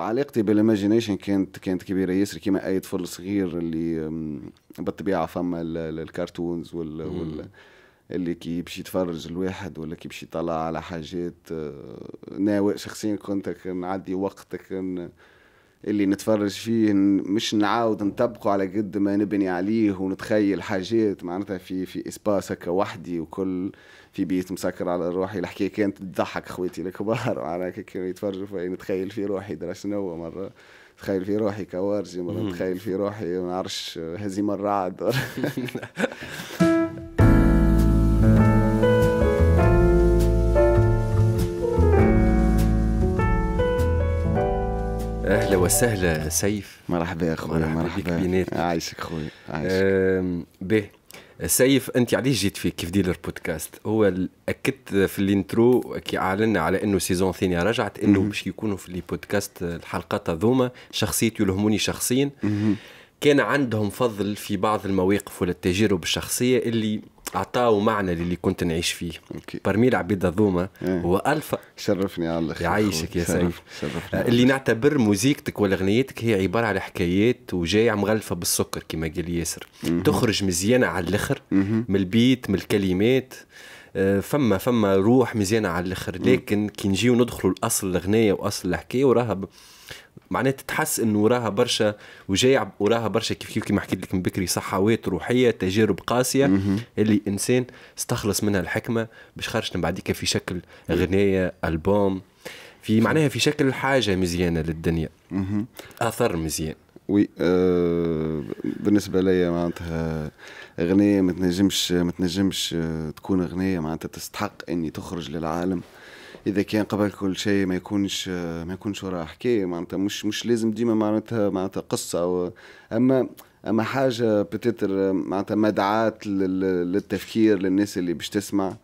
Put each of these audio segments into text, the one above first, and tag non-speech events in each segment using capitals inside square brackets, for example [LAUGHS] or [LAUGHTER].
علاقتي بالايماجينيشن كانت كانت كبيره ياسر كيما اي طفل صغير اللي بالطبيعه فما الكارتونز وال, وال اللي كي باش يتفرج الواحد ولا كي باش يطلع على حاجات أه، ناوي شخصيا كنت نعدي وقتك اللي نتفرج فيه مش نعاود نطبقه على قد ما نبني عليه ونتخيل حاجات معناتها في في اسباس هكا وحدي وكل في بيت مسكر على روحي الحكايه كانت تضحك خواتي الكبار [LAUGHS] معناها كانوا يتفرجوا في يعني نتخيل في روحي درا شنو مره تخيل في روحي كوارجي مره نتخيل في روحي ما نعرفش هزيمه الرعد [LAUGHS] [LAUGHS] وسهلا سيف مرحبا يا اخويا مرحبا, بك عايشك خويا عايشك باهي سيف انت علاش جيت في كيف ديلر بودكاست هو اكدت في الانترو كي اعلنا على انه سيزون ثانيه رجعت انه باش يكونوا في البودكاست الحلقات هذوما شخصيتي يلهموني شخصيا كان عندهم فضل في بعض المواقف ولا التجارب الشخصيه اللي اعطاه معنى للي كنت نعيش فيه أوكي. برمي العبيد هذوما ايه. هو الفا شرفني على الاخر يعيشك يا سعيد آه، اللي نعتبر موزيكتك ولا اغنيتك هي عباره على حكايات وجايه مغلفه بالسكر كما قال ياسر تخرج مزيانه على الاخر من البيت من الكلمات آه، فما فما روح مزيانه على الاخر لكن كي نجيو ندخلوا الاصل الاغنيه واصل الحكايه وراها معناتها تحس انه وراها برشا وجاي وراها برشا كيف كيف كما حكيت لك من بكري صحوات روحيه تجارب قاسيه مم. اللي انسان استخلص منها الحكمه باش خرجت من بعديك في شكل غنايه البوم في معناها في شكل حاجه مزيانه للدنيا مم. اثر مزيان وي آه بالنسبه ليا معناتها اغنيه ما تنجمش ما تنجمش آه، تكون اغنيه معناتها تستحق اني تخرج للعالم اذا كان قبل كل شيء ما يكونش ما يكونش وراء حكايه معناتها مش مش لازم ديما معناتها معناتها قصه أو اما اما حاجه بتتر معناتها مدعاه للتفكير للناس اللي باش تسمع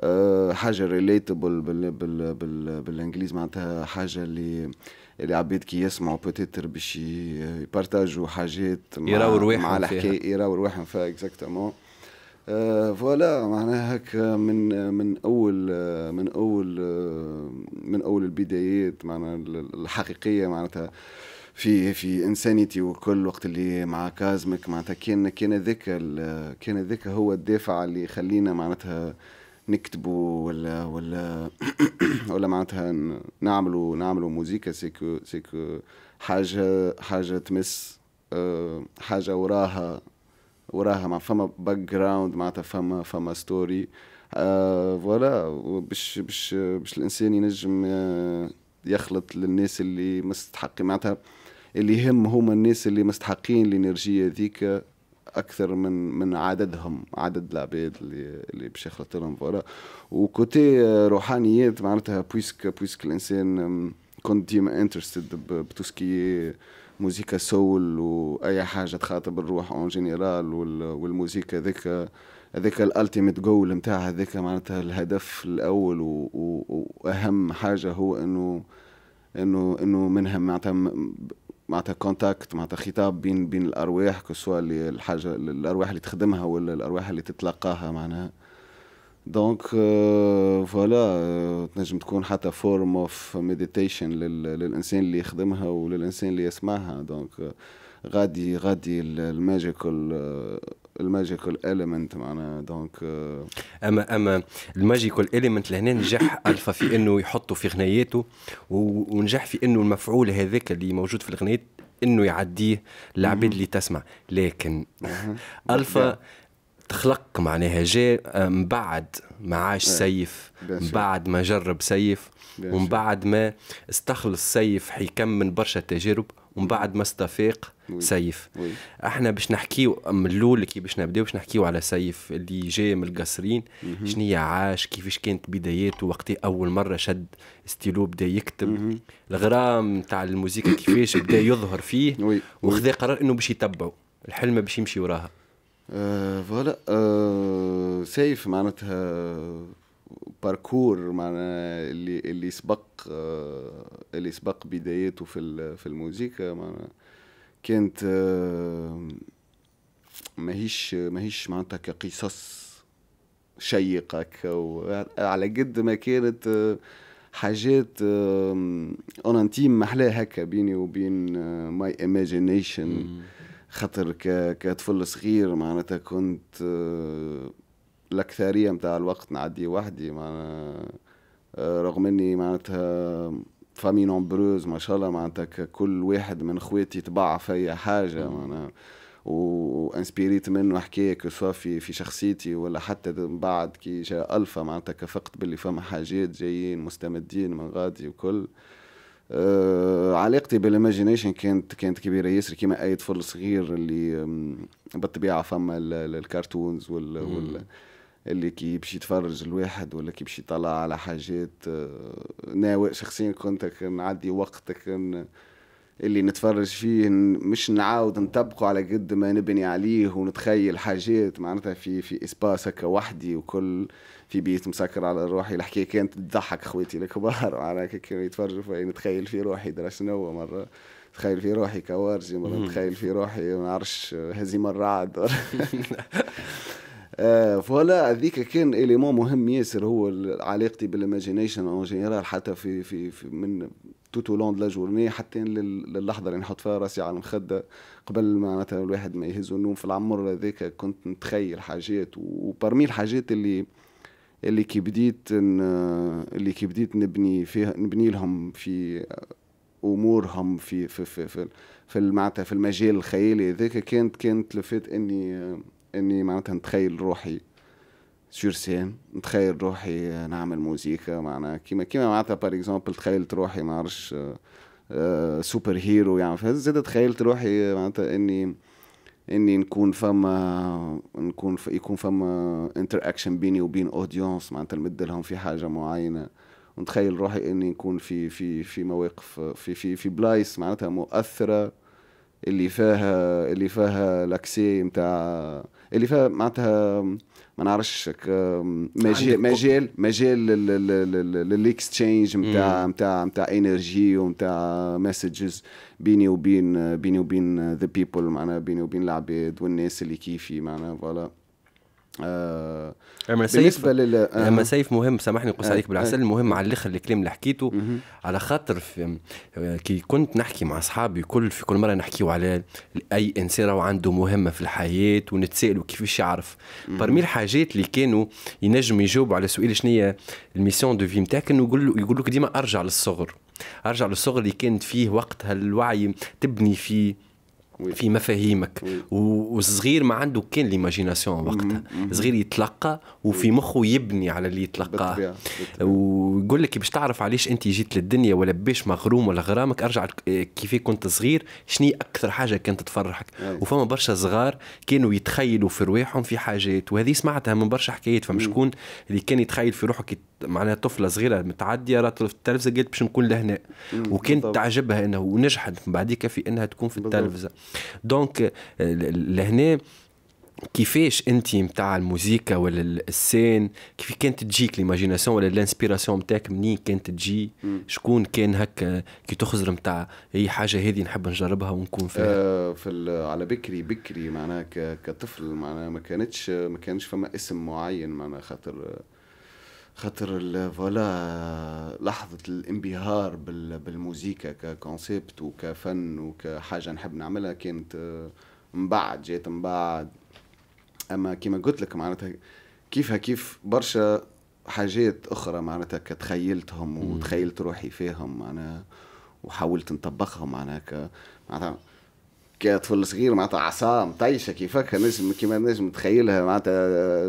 آه، حاجه ريليتابل بال بال بال بالانجليزي معناتها حاجه اللي اللي عباد كي يسمعوا بتتر باش يبارتاجوا حاجات مع يراو مع الحكايه يراو رواحهم فيها اكزاكتومون آه، فوالا معناها هكا من من اول من اول من اول البدايات معناها الحقيقيه معناتها في في انسانيتي وكل وقت اللي مع كازمك معناتها كان كان ذاك كان ذاك هو الدافع اللي يخلينا معناتها نكتبوا ولا ولا [CLEARS THROAT] ولا معناتها نعملوا نعملوا موزيكا سيكو سيكو حاجه حاجه تمس آه، حاجه وراها وراها مع فما باك جراوند معناتها فما فما ستوري فوالا باش باش باش الانسان ينجم آه، يخلط للناس اللي مستحقين معناتها اللي يهم هما الناس اللي مستحقين الانرجيه ذيك اكثر من من عددهم عدد العباد اللي اللي باش يخلط لهم فوالا وكوتي آه، روحانيات معناتها بويسك بويسك الانسان كنت ديما انترستد بتوسكي موزيكا سول واي حاجه تخاطب الروح اون جينيرال والموسيقى ذيك هذاك الالتيميت جول نتاعها هذاك معناتها الهدف الاول واهم حاجه هو انه انه انه منها معناتها معناتها كونتاكت معناتها خطاب بين بين الارواح كسوا الحاجه الارواح اللي تخدمها ولا الارواح اللي تتلقاها معناها دونك فوالا euh, euh, تنجم تكون حتى فورم اوف ميديتيشن للانسان اللي يخدمها وللانسان اللي يسمعها دونك euh, غادي غادي الماجيكال آه، الماجيكال اليمنت معنا دونك اما اما الماجيكال اليمنت لهنا نجح الفا في انه يحطه في غنياته ونجح في انه المفعول هذاك اللي موجود في الغنيات انه يعديه العباد اللي تسمع لكن الفا تخلق معناها جاء آه، من بعد ما عاش إيه. سيف من بعد ما جرب سيف ومن بعد ما استخلص سيف حيكم من برشا تجارب ومن بعد ما استفاق سيف احنا باش نحكيو من الاول كي باش نبداو باش نحكيو على سيف اللي جاء من القصرين شنو عاش كيفاش كانت بداياته وقت اول مره شد ستيلو بدا يكتب الغرام تاع الموسيقى كيفاش بدا يظهر فيه وخذا قرار انه باش يتبعه الحلم باش يمشي وراها آه، فوالا آه، سيف معناتها باركور معناها اللي اللي سبق آه، اللي سبق بدايته في في الموسيقى معناها كانت ماهيش ماهيش معناتها كقصص شيقة على قد ما كانت حاجات اون انتيم محلاها هكا بيني وبين ماي ايماجينيشن خاطر كطفل صغير معناتها كنت آه، الأكثرية متاع الوقت نعدي وحدي معناها آه، رغم اني معناتها فامي نومبروز ما شاء الله معناتها كل واحد من خواتي تبع فيا حاجة معناها وانسبيريت منه حكايه كسوا في في شخصيتي ولا حتى بعد كي جاء الفا معناتها كفقت باللي فما حاجات جايين مستمدين من غادي وكل آه، علاقتي بالايماجينيشن كانت كانت كبيره ياسر كيما اي طفل صغير اللي بالطبيعه فما الكارتونز وال, وال اللي كي باش يتفرج الواحد ولا كي باش يطلع على حاجات آه، ناوي شخصيا كنت نعدي وقت اللي نتفرج فيه مش نعاود نطبقه على قد ما نبني عليه ونتخيل حاجات معناتها في في اسباس هكا وحدي وكل في بيت مسكر على روحي الحكايه كانت تضحك اخواتي الكبار [LAUGHS] معناها كانوا يتفرجوا في نتخيل في روحي درا شنو مره تخيل في روحي كوارجي مره نتخيل في روحي ما نعرفش هزيم [LAUGHS] [LAUGHS] الرعد آه، فوالا هذيك كان اليمون مهم ياسر هو علاقتي بالايماجينيشن اون جينيرال حتى في في, في من توت لون لا جورني حتى للحظه اللي نحط فيها راسي على المخده قبل ما مثلا الواحد ما يهز النوم في العمر هذاك كنت نتخيل حاجات وبرمي الحاجات اللي اللي كي بديت اللي كي بديت نبني فيها نبني لهم في امورهم في في في في, في معناتها في المجال الخيالي هذاك كانت كانت لفات اني اني معناتها نتخيل روحي سور سين نتخيل روحي نعمل موسيقى معناها كيما كيما معناتها بار اكزومبل تخيلت روحي ما عرفش سوبر آه، هيرو آه، يعني زاد تخيلت روحي معناتها اني اني نكون فما نكون ف... يكون فما انتر اكشن بيني وبين اودينس معناتها نمد لهم في حاجه معينه ونتخيل روحي اني نكون في في في مواقف في في في بلايص معناتها مؤثره اللي فيها اللي فيها لاكسي نتاع اللي فيها معناتها ما نعرفش مجال مجال مجال للاكستشينج نتاع نتاع نتاع انرجي ونتاع مسجز بيني وبين بيني وبين ذا بيبل معناها بيني وبين العباد والناس اللي كيفي معناها فوالا آه أما سيف لل... آه. أما سيف مهم سامحني نقص آه. عليك بالعسل المهم على الاخر آه. الكلام اللي حكيته مه. على خاطر في كي كنت نحكي مع اصحابي كل في كل مره نحكيو على اي انسان راهو عنده مهمه في الحياه ونتسالوا كيفاش يعرف برمي الحاجات اللي كانوا ينجموا يجاوبوا على سؤال شنو الميسيون دو في نتاعك انه يقول يقول لك ديما ارجع للصغر ارجع للصغر اللي كانت فيه وقتها الوعي تبني فيه في مفاهيمك والصغير ما عنده كان ليماجيناسيون وقتها صغير يتلقى وفي مخه يبني على اللي يتلقاه ويقول لك باش تعرف علاش انت جيت للدنيا ولا باش مغروم ولا غرامك ارجع آه، كيف كنت صغير شنو اكثر حاجه كانت تفرحك وفما برشا صغار كانوا يتخيلوا في رواحهم في حاجات وهذه سمعتها من برشا حكايات فما شكون اللي كان يتخيل في روحه معناها طفله صغيره متعديه رات في التلفزه قالت باش نكون لهنا وكانت تعجبها انه ونجحت بعديك في انها تكون في التلفزه دونك لهنا كيفاش انت نتاع الموسيقى ولا السين كيف كانت تجيك ليماجيناسيون ولا الانسبيراسيون متاعك منين كانت تجي شكون كان هكا كي تخزر نتاع اي حاجه هذه نحب نجربها ونكون فيها آه في على بكري بكري معناها كطفل معناها ما كانتش ما كانش فما اسم معين معناها خاطر خاطر فوالا لحظه الانبهار بالموزيكا ككونسيبت وكفن وكحاجه نحب نعملها كانت آه، من بعد جات من بعد اما كيما قلت لك معناتها كيفها كيف برشا حاجات اخرى معناتها كتخيلتهم وتخيلت روحي فيهم معناها وحاولت نطبقهم معناها معناتها كانت صغير معناتها عصا مطيشه كيفك نجم كيما نجم نتخيلها معناتها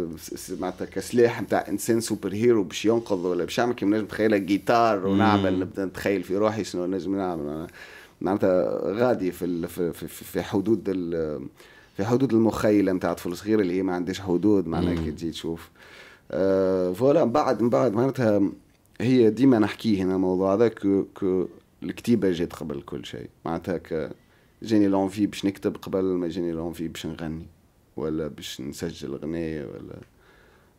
معناتها كسلاح نتاع انسان سوبر هيرو باش ينقذ ولا باش يعمل كيما نجم نتخيلها جيتار ونعمل نبدا نتخيل في روحي شنو نجم نعمل معناتها غادي في في, حدود في حدود المخيله نتاع طفل صغير اللي هي ما عندهاش حدود معناها كي تجي تشوف آه، فوالا من بعد من بعد معناتها هي ديما نحكيه هنا الموضوع هذا الكتيبه جات قبل كل شيء معناتها جاني لونفي باش نكتب قبل ما جاني لونفي باش نغني ولا باش نسجل غناية ولا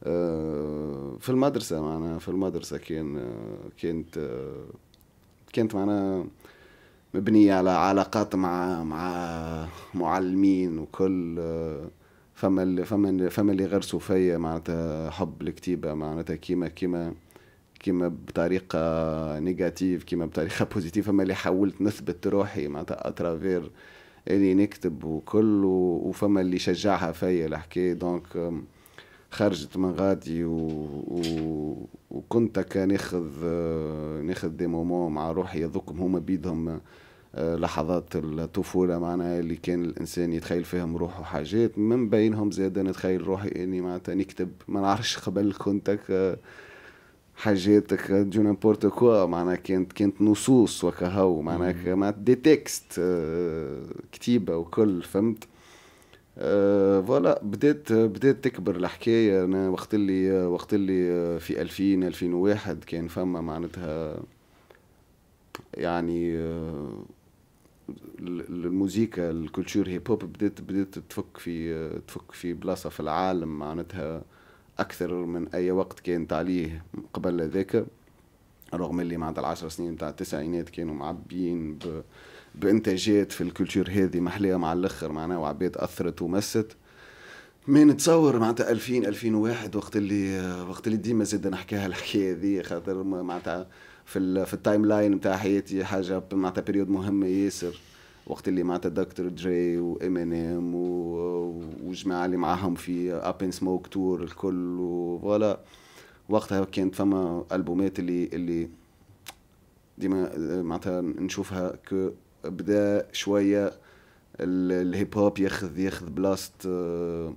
آه، في المدرسة معنا في المدرسة كان آه، كانت آه، كانت معنا مبنية على علاقات مع مع معلمين وكل فما اللي فما اللي فما اللي غرسوا فيا معناتها حب الكتيبة معناتها كيما كيما كيما بطريقه نيجاتيف كيما بطريقه [LAUGHS] بوزيتيف اما اللي حاولت نثبت روحي معناتها اترافير اللي نكتب وكل وفما اللي شجعها فيا الحكايه دونك خرجت من غادي و... و... وكنت كان ناخذ دي مومون مع روحي هذوك هما بيدهم آه، لحظات الطفولة معناها اللي كان الإنسان يتخيل فيهم روحه حاجات من بينهم زاد نتخيل روحي إني معناتها نكتب ما نعرفش قبل كنت حاجات دو نامبورت كوا معناها كانت كانت نصوص وكهو معناها مع دي تكست كتيبه وكل فهمت آه، فوالا بدات بدات تكبر الحكايه انا وقت اللي وقت اللي آه، في 2000 2001 كان فما معناتها يعني آه، الموزيكا الكولتور هيب هوب بدات بدات تفك في تفك في بلاصه في العالم معناتها اكثر من اي وقت كانت عليه قبل ذاك رغم اللي معناتها العشر سنين تاع التسعينات كانوا معبيين ب... بانتاجات في الكولتور هذه محليه مع الاخر معناها وعباد اثرت ومست ما نتصور معناتها 2000 2001 وقت اللي وقت اللي ديما زاد نحكيها الحكايه هذه خاطر معناتها في في التايم لاين نتاع حياتي حاجه معناتها بيريود مهمه ياسر وقت اللي معناتها دكتور دري و وجماعه اللي معاهم في اب ان سموك تور الكل وفوالا وقتها كانت فما البومات اللي اللي ديما معناتها نشوفها كو بدا شويه الهيب هوب ياخذ ياخذ بلاست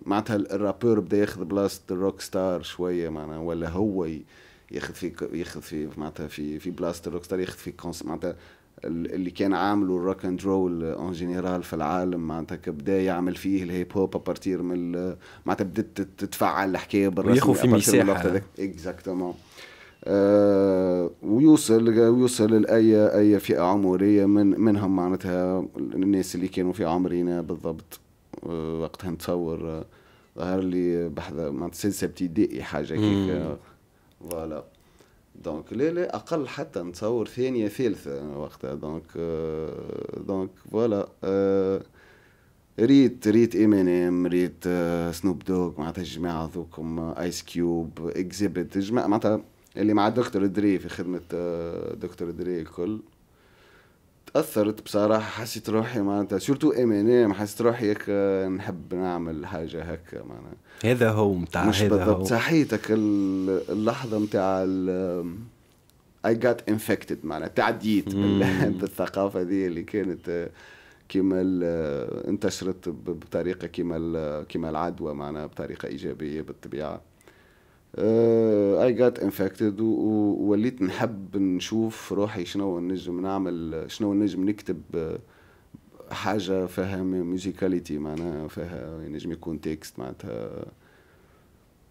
معناتها الرابور بدا ياخذ بلاست الروك ستار شويه معناها ولا هو ياخذ في ياخذ في معناتها في في بلاست الروك ستار ياخذ في معناتها اللي كان عامله الروك اند رول اون جينيرال في العالم معناتها كبدا يعمل فيه الهيب هوب ابارتير من معناتها بدات تتفعل الحكايه بالرسم ياخذ في مساحه اكزاكتومون آه، ويوصل ويوصل لاي اي فئه عمريه من منهم معناتها الناس اللي كانوا في عمرنا بالضبط آه، وقتها نتصور آه، ظهر لي بحذا معناتها سلسله ابتدائي حاجه كيك فوالا دونك لا لا اقل حتى نتصور ثانيه ثالثه وقتها دونك دونك فوالا ريت ريت ام ان ام ريت سنوب دوغ معناتها الجماعه ذوكم ايس كيوب اكزيبت الجماعه معناتها اللي مع دكتور دري في خدمه دكتور دري الكل تاثرت بصراحه حسيت روحي معناتها سورتو ام ان ام حسيت روحي هيك نحب نعمل حاجه هكا معناتها هذا هو نتاع مش بالضبط صحيتك اللحظه نتاع اي جات انفكتد معناتها تعديت [LAUGHS] بالثقافه دي اللي كانت كما انتشرت بطريقه كما كما العدوى معناها بطريقه ايجابيه بالطبيعه اي جات انفكتد ووليت نحب نشوف روحي شنو نجم نعمل شنو نجم نكتب آه، حاجه فيها ميوزيكاليتي معناها فيها ينجم يكون تكست معناتها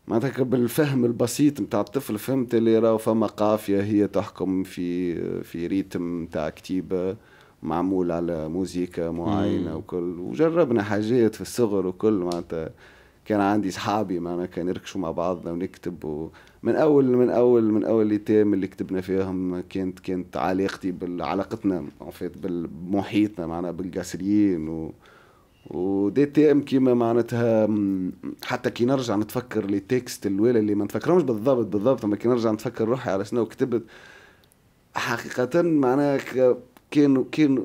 معناتها بالفهم البسيط نتاع الطفل فهمت اللي راهو فما قافيه هي تحكم في في ريتم نتاع كتيبه معمول على موزيكا معينه وكل وجربنا حاجات في الصغر وكل معناتها كان عندي اصحابي معنا كان نركشوا مع بعضنا ونكتب ومن اول من اول من اول ايتام اللي كتبنا فيهم كانت كانت علاقتي بعلاقتنا بمحيطنا معنا بالقاسريين و ودي ام كيما معناتها حتى كي نرجع نتفكر لي تكست الاولى اللي ما نتفكرهمش بالضبط بالضبط اما كي نرجع نتفكر روحي على شنو كتبت حقيقة معناها كانوا كانوا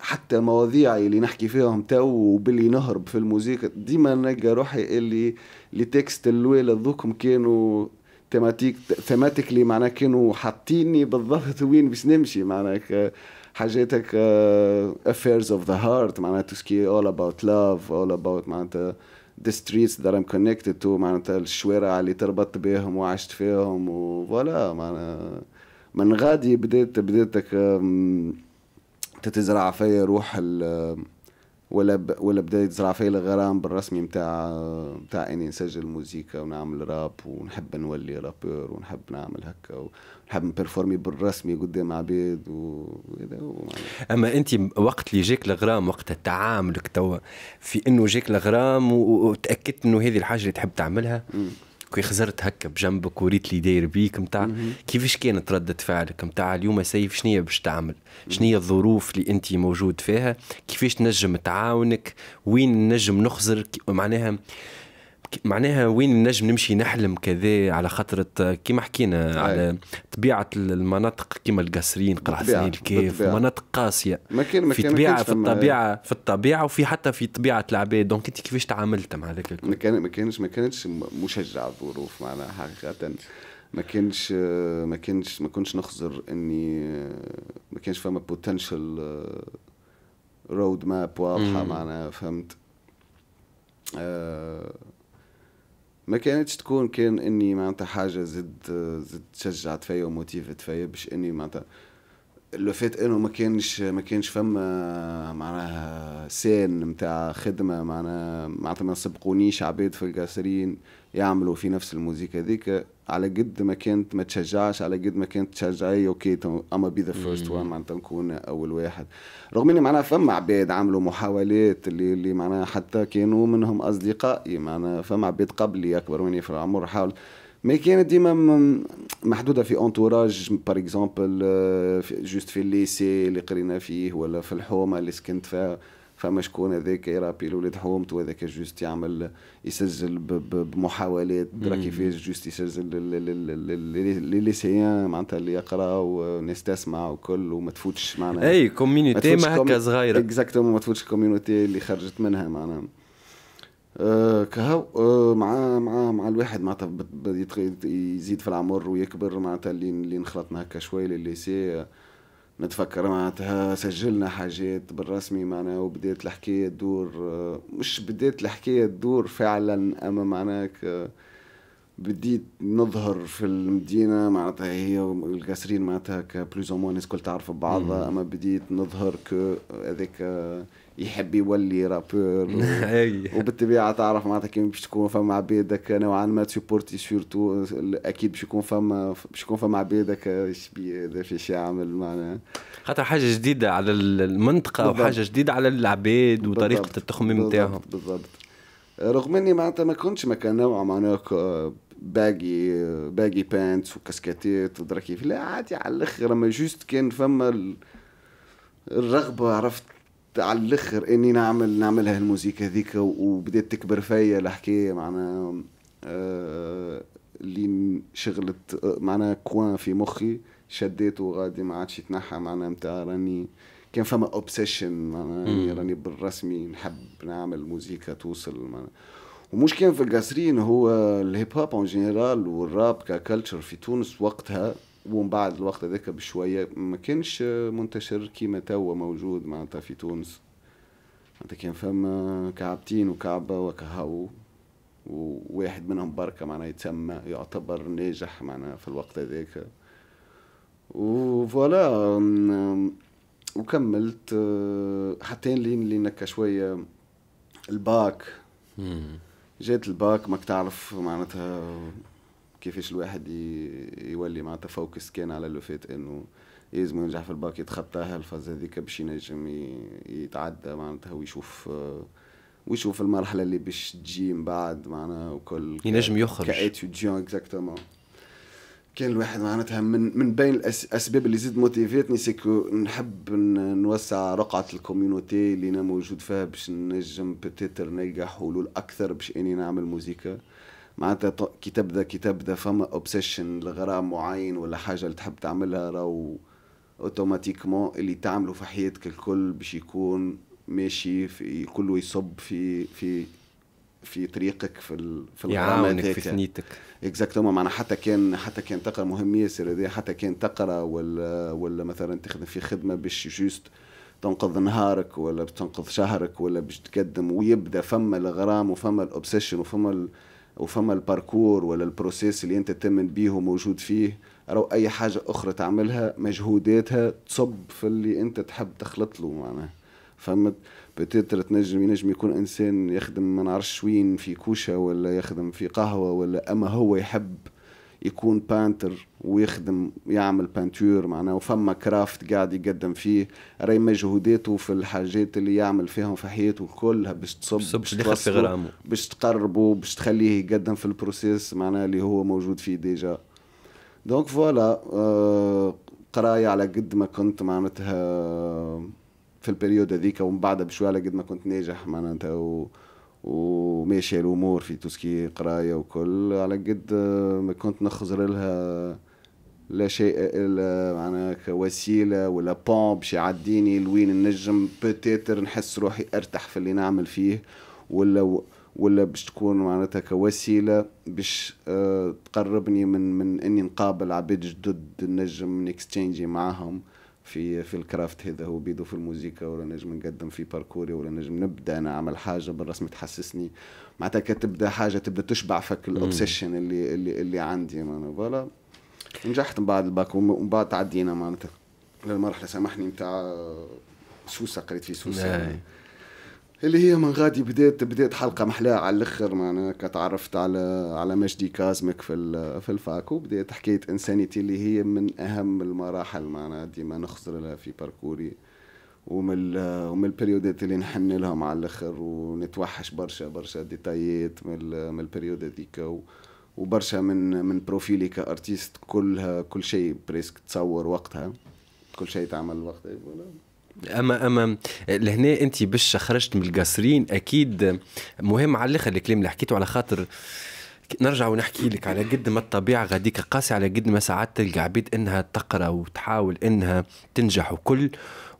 حتى مواضيع اللي نحكي فيهم تو وباللي نهرب في الموسيقى ديما نلقى روحي اللي لي تكست الويلة ذوكم كانوا تيماتيك تيماتيك اللي معناها كانوا حاطيني بالضبط وين باش نمشي معناها حاجاتك افيرز اوف ذا هارت معناها تو سكي اول اباوت لاف اول اباوت معناتها the streets that I'm connected to معناتها الشوارع اللي تربطت بهم وعشت فيهم وفوالا معناها من غادي بدات بداتك تتزرع فيا روح ال ولا ب... ولا تزرع فيا الغرام بالرسمي نتاع نتاع اني نسجل موزيكا ونعمل راب ونحب نولي رابور ونحب نعمل هكا ونحب نبرفورمي بالرسمي قدام عباد و... و... اما انت وقت اللي جاك الغرام وقت تعاملك توا في انه جاك الغرام وتاكدت انه هذه الحاجه اللي تحب تعملها م. كي خزرت هكا بجنبك وريت اللي داير بيك نتاع كيفاش كانت ردة فعلك نتاع اليوم سيف شنو باش تعمل شنو الظروف اللي انت موجود فيها كيفاش نجم تعاونك وين نجم نخزر معناها معناها وين نجم نمشي نحلم كذا على خاطر كيما حكينا على طبيعه المناطق كيما القصرين قرع سنين الكيف مناطق قاسيه مكان مكان في طبيعه في الطبيعه في الطبيعه وفي حتى في طبيعه العباد دونك انت كيفاش تعاملت مع هذاك ما كان ما كانش ما كانتش مشجع الظروف معناها حقيقه ما كانش ما كانش ما كنتش نخزر اني ما كانش فما بوتنشال رود ماب واضحه معناها فهمت آه ما كانتش تكون كان اني معناتها حاجه زد زد شجعت فيا وموتيفت فيا باش اني معناتها لو فات انه ما كانش ما كانش فما معناها سان نتاع خدمه معناها معناتها ما سبقونيش عباد في القصرين يعملوا في نفس الموسيقى هذيك على قد ما كانت ما تشجعش على قد ما كانت تشجع اي اوكي اما بي ذا فيرست وان معناتها نكون اول واحد رغم اني معناها فما عباد عملوا محاولات اللي اللي معناها حتى كانوا منهم اصدقائي معناها فما عباد قبلي اكبر مني في العمر حاول ما كانت ديما محدوده في انتوراج بار اكزومبل جوست في الليسي اللي قرينا فيه ولا في الحومه اللي سكنت فيها فما شكون هذاك يرابي لولاد حومته هذاك جوست يعمل يسجل بمحاولات درا كيفاش جوست يسجل ليسيان معناتها اللي يقرا والناس تسمع وكل وما تفوتش معناها اي كوميونيتي ما هكا صغيره اكزاكتومون ما تفوتش الكوميونيتي اللي خرجت منها معناها أه، كهو أه، مع مع مع الواحد معناتها يزيد في العمر ويكبر معناتها اللي اللي انخلطنا هكا شوي لليسي نتفكر معناتها سجلنا حاجات بالرسمي معناها وبدات الحكايه تدور آه، مش بدات الحكايه تدور فعلا اما معناك آه، بديت نظهر في المدينه معناتها هي القاسرين معناتها كبلوز او موان الكل تعرف بعضها اما بديت نظهر ك هذاك آه، يحب يولي رابور [LAUGHS] وبالطبيعه تعرف معناتها كي باش تكون فما عبيدك نوعا ما تسيبورتي سورتو اكيد باش يكون فما باش يكون فما عبيدك اش هذا فيش يعمل معناها خاطر حاجه جديده على المنطقه بالضبط. وحاجه جديده على العباد وطريقه التخميم نتاعهم بالضبط رغم اني معناتها ما كنتش مكان نوع معناها باقي باقي بانتس وكاسكاتات ودرا كيف لا عادي على الاخر اما جوست كان فما الرغبه عرفت على الاخر اني نعمل نعملها هالموزيكا هذيك وبدات تكبر فيا الحكايه معناها آه، اللي شغلت آه، معناها كوان في مخي شديته وغادي ما عادش يتنحى معناها نتاع راني كان فما اوبسيشن معناها راني بالرسمي نحب نعمل موزيكا توصل معناها ومش كان في القاسرين هو الهيب هوب اون جينيرال والراب ككلتشر في تونس وقتها ومن بعد الوقت هذاك بشويه ما كانش منتشر كيما توا موجود معناتها في تونس معناتها كان فما كعبتين وكعبه وكهو وواحد منهم بركه معناها يتسمى يعتبر ناجح معناها في الوقت هذاك وفوالا وكملت حتى لين لين شويه الباك جات الباك ماك تعرف معناتها كيفاش الواحد يولي معناتها فوكس كان على اللي فات انه لازم ينجح في الباك يتخطاها الفاز هذيك باش ينجم يتعدى معناتها ويشوف ويشوف المرحله اللي باش تجي من بعد معناها وكل ينجم يخرج كاتيديون اكزاكتومون كان الواحد معناتها من من بين الاسباب اللي زيد موتيفيتني سيكو نحب نوسع رقعه الكوميونيتي اللي انا موجود فيها باش نجم بتيتر نلقى حلول اكثر باش اني نعمل موزيكا معناتها كي تبدا كي تبدا فما اوبسيشن لغرام معين ولا حاجه اللي تحب تعملها راهو اوتوماتيكمون اللي تعمله في حياتك الكل باش يكون ماشي في كله يصب في في في طريقك في ال... في يعاونك في ثنيتك اكزاكتومون معناها حتى كان حتى كان تقرا مهم ياسر حتى كان تقرا ولا ولا مثلا تخدم في خدمه باش جوست تنقذ نهارك ولا تنقذ شهرك ولا باش تقدم ويبدا فما الغرام وفما الاوبسيشن وفما ال... وفما الباركور ولا البروسيس اللي انت تمن بيه وموجود فيه او اي حاجه اخرى تعملها مجهوداتها تصب في اللي انت تحب تخلط له معناها فهمت بتيتر تنجم ينجم يكون انسان يخدم ما نعرفش وين في كوشه ولا يخدم في قهوه ولا اما هو يحب يكون بانتر ويخدم يعمل بانتور معناه وفما كرافت قاعد يقدم فيه راي مجهوداته في الحاجات اللي يعمل فيهم في حياته كلها باش تصب باش غرامه باش تقربه باش تخليه يقدم في البروسيس معناه اللي هو موجود فيه ديجا دونك فوالا آه قرايه على قد ما كنت معناتها آه، في البريود هذيك ومن بعدها بشويه على قد ما كنت ناجح معناتها و... وماشيه الامور في توسكي قرايه وكل على قد آه، ما كنت نخزر لها لا شيء الا معناها كوسيله ولا بون باش يعديني لوين النجم بتيتر نحس روحي ارتاح في اللي نعمل فيه ولا ولا باش تكون معناتها كوسيله باش أه تقربني من من اني نقابل عباد جدد نجم نكستشينجي معاهم في في الكرافت هذا هو بيدو في الموسيقى ولا نجم نقدم في باركوري ولا نجم نبدا انا اعمل حاجه بالرسم تحسسني معناتها كتبدا حاجه تبدا تشبع فك الاوبسيشن اللي اللي اللي عندي فوالا نجحت من بعد الباك ومن بعد تعدينا معناتها للمرحله سامحني نتاع سوسه قريت في سوسه اللي هي من غادي بدات بدات حلقه محلاة على الاخر معناها تعرفت على على مجدي كازمك في في الفاك وبدات حكايه انسانيتي اللي هي من اهم المراحل معناها ديما نخسر لها في باركوري ومن ومن البريودات اللي نحن لهم على الاخر ونتوحش برشا برشا ديتايات من البريود هذيك وبرشا من من بروفيلي كارتيست كلها كل شيء بريسك تصور وقتها كل شيء تعمل وقتها اما اما لهنا انت باش خرجت من القصرين اكيد مهم على الاخر الكلام اللي حكيته على خاطر نرجع ونحكي لك على قد ما الطبيعه غاديك قاسيه على قد ما ساعات تلقى عبيد انها تقرا وتحاول انها تنجح وكل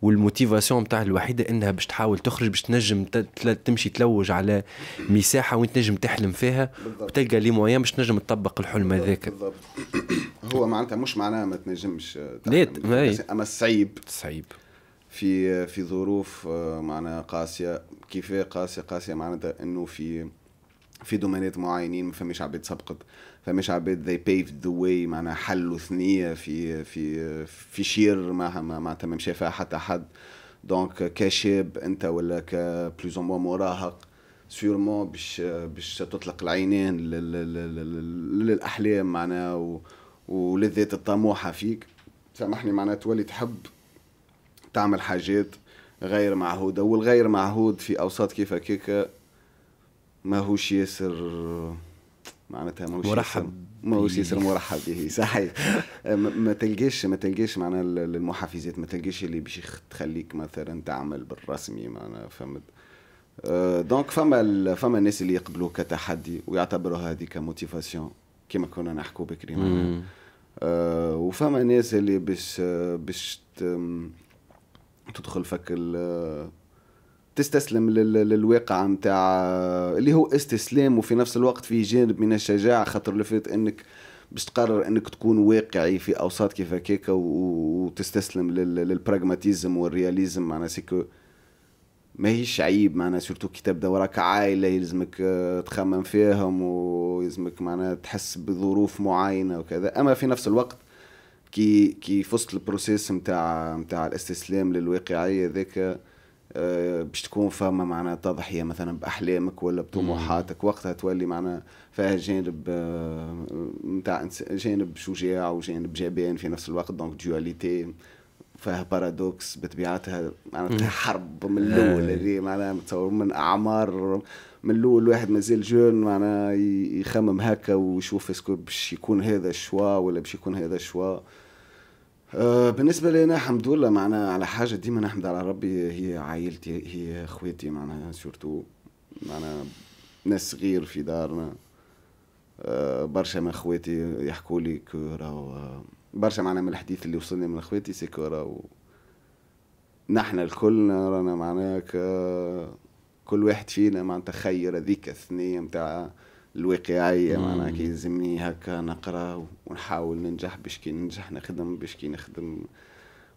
والموتيفاسيون نتاعها الوحيده انها باش تحاول تخرج باش تنجم تمشي تلوج على مساحه وين تنجم تحلم فيها بالضبط. وتلقى لي مويان باش تنجم تطبق الحلم هذاك [CLEARS THROAT] هو معناتها مش معناها ما تنجمش آه، اما صعيب صعيب في في ظروف آه، معناها قاسيه كيف قاسيه قاسيه معناتها انه في في دومينات معينين ما فماش عباد سبقت فمش عباد they paved the way معناها حلوا ثنيه في في في شير ما ما مشى فيها حتى حد دونك كشاب انت ولا كبلوز او مراهق سيورمون باش باش تطلق العينين للاحلام معناها وللذات الطموحه فيك سامحني معناها تولي تحب تعمل حاجات غير معهوده والغير معهود في اوساط كيف هكاك ماهوش ياسر معناتها موش مرحب موش ياسر مرحب به [LAUGHS] صحيح ما تلقاش ما تلقاش معناها المحفزات ما تلقاش اللي باش تخليك مثلا تعمل بالرسمي معناها فهمت آه، دونك فما فما الناس اللي يقبلوا كتحدي ويعتبروها هذه كموتيفاسيون كما كنا نحكوا بكري معناها آه، وفما ناس اللي باش باش تدخل فك تستسلم للواقع متاع اللي هو استسلام وفي نفس الوقت في جانب من الشجاعه خاطر لفت انك باش تقرر انك تكون واقعي في اوساط كيف هكاك وتستسلم للبراغماتيزم والرياليزم معناها سيكو ماهيش عيب معناها سورتو كي تبدا وراك عائله يلزمك آه، تخمم فيهم ويلزمك معناها تحس بظروف معينه وكذا اما في نفس الوقت كي كي فصل البروسيس نتاع نتاع الاستسلام للواقعيه ذاك آه، باش تكون فما معنا تضحيه مثلا باحلامك ولا بطموحاتك وقتها تولي معنا فيها جانب نتاع آه، جانب شجاع وجانب جبان في نفس الوقت دونك دواليتي فيها بارادوكس بطبيعتها معناتها حرب من الاول آه. هذه معناها متصور من اعمار من الاول واحد مازال جون معناها يخمم هكا ويشوف اسكو باش يكون هذا الشوا ولا باش يكون هذا الشوا آه، بالنسبة لي أنا الحمد لله معنا على حاجة ديما نحمد على ربي هي عائلتي هي خواتي معناها سورتو معنا ناس صغير في دارنا آه، برشا من خواتي يحكوا لي كورة آه، برشا معنا من الحديث اللي وصلني من خواتي سي كورة نحن الكل رانا معناها كل واحد فينا معناتها خير هذيك الثنية متاع الواقعيه معناها كي يلزمني هكا نقرا ونحاول ننجح باش كي ننجح نخدم باش كي نخدم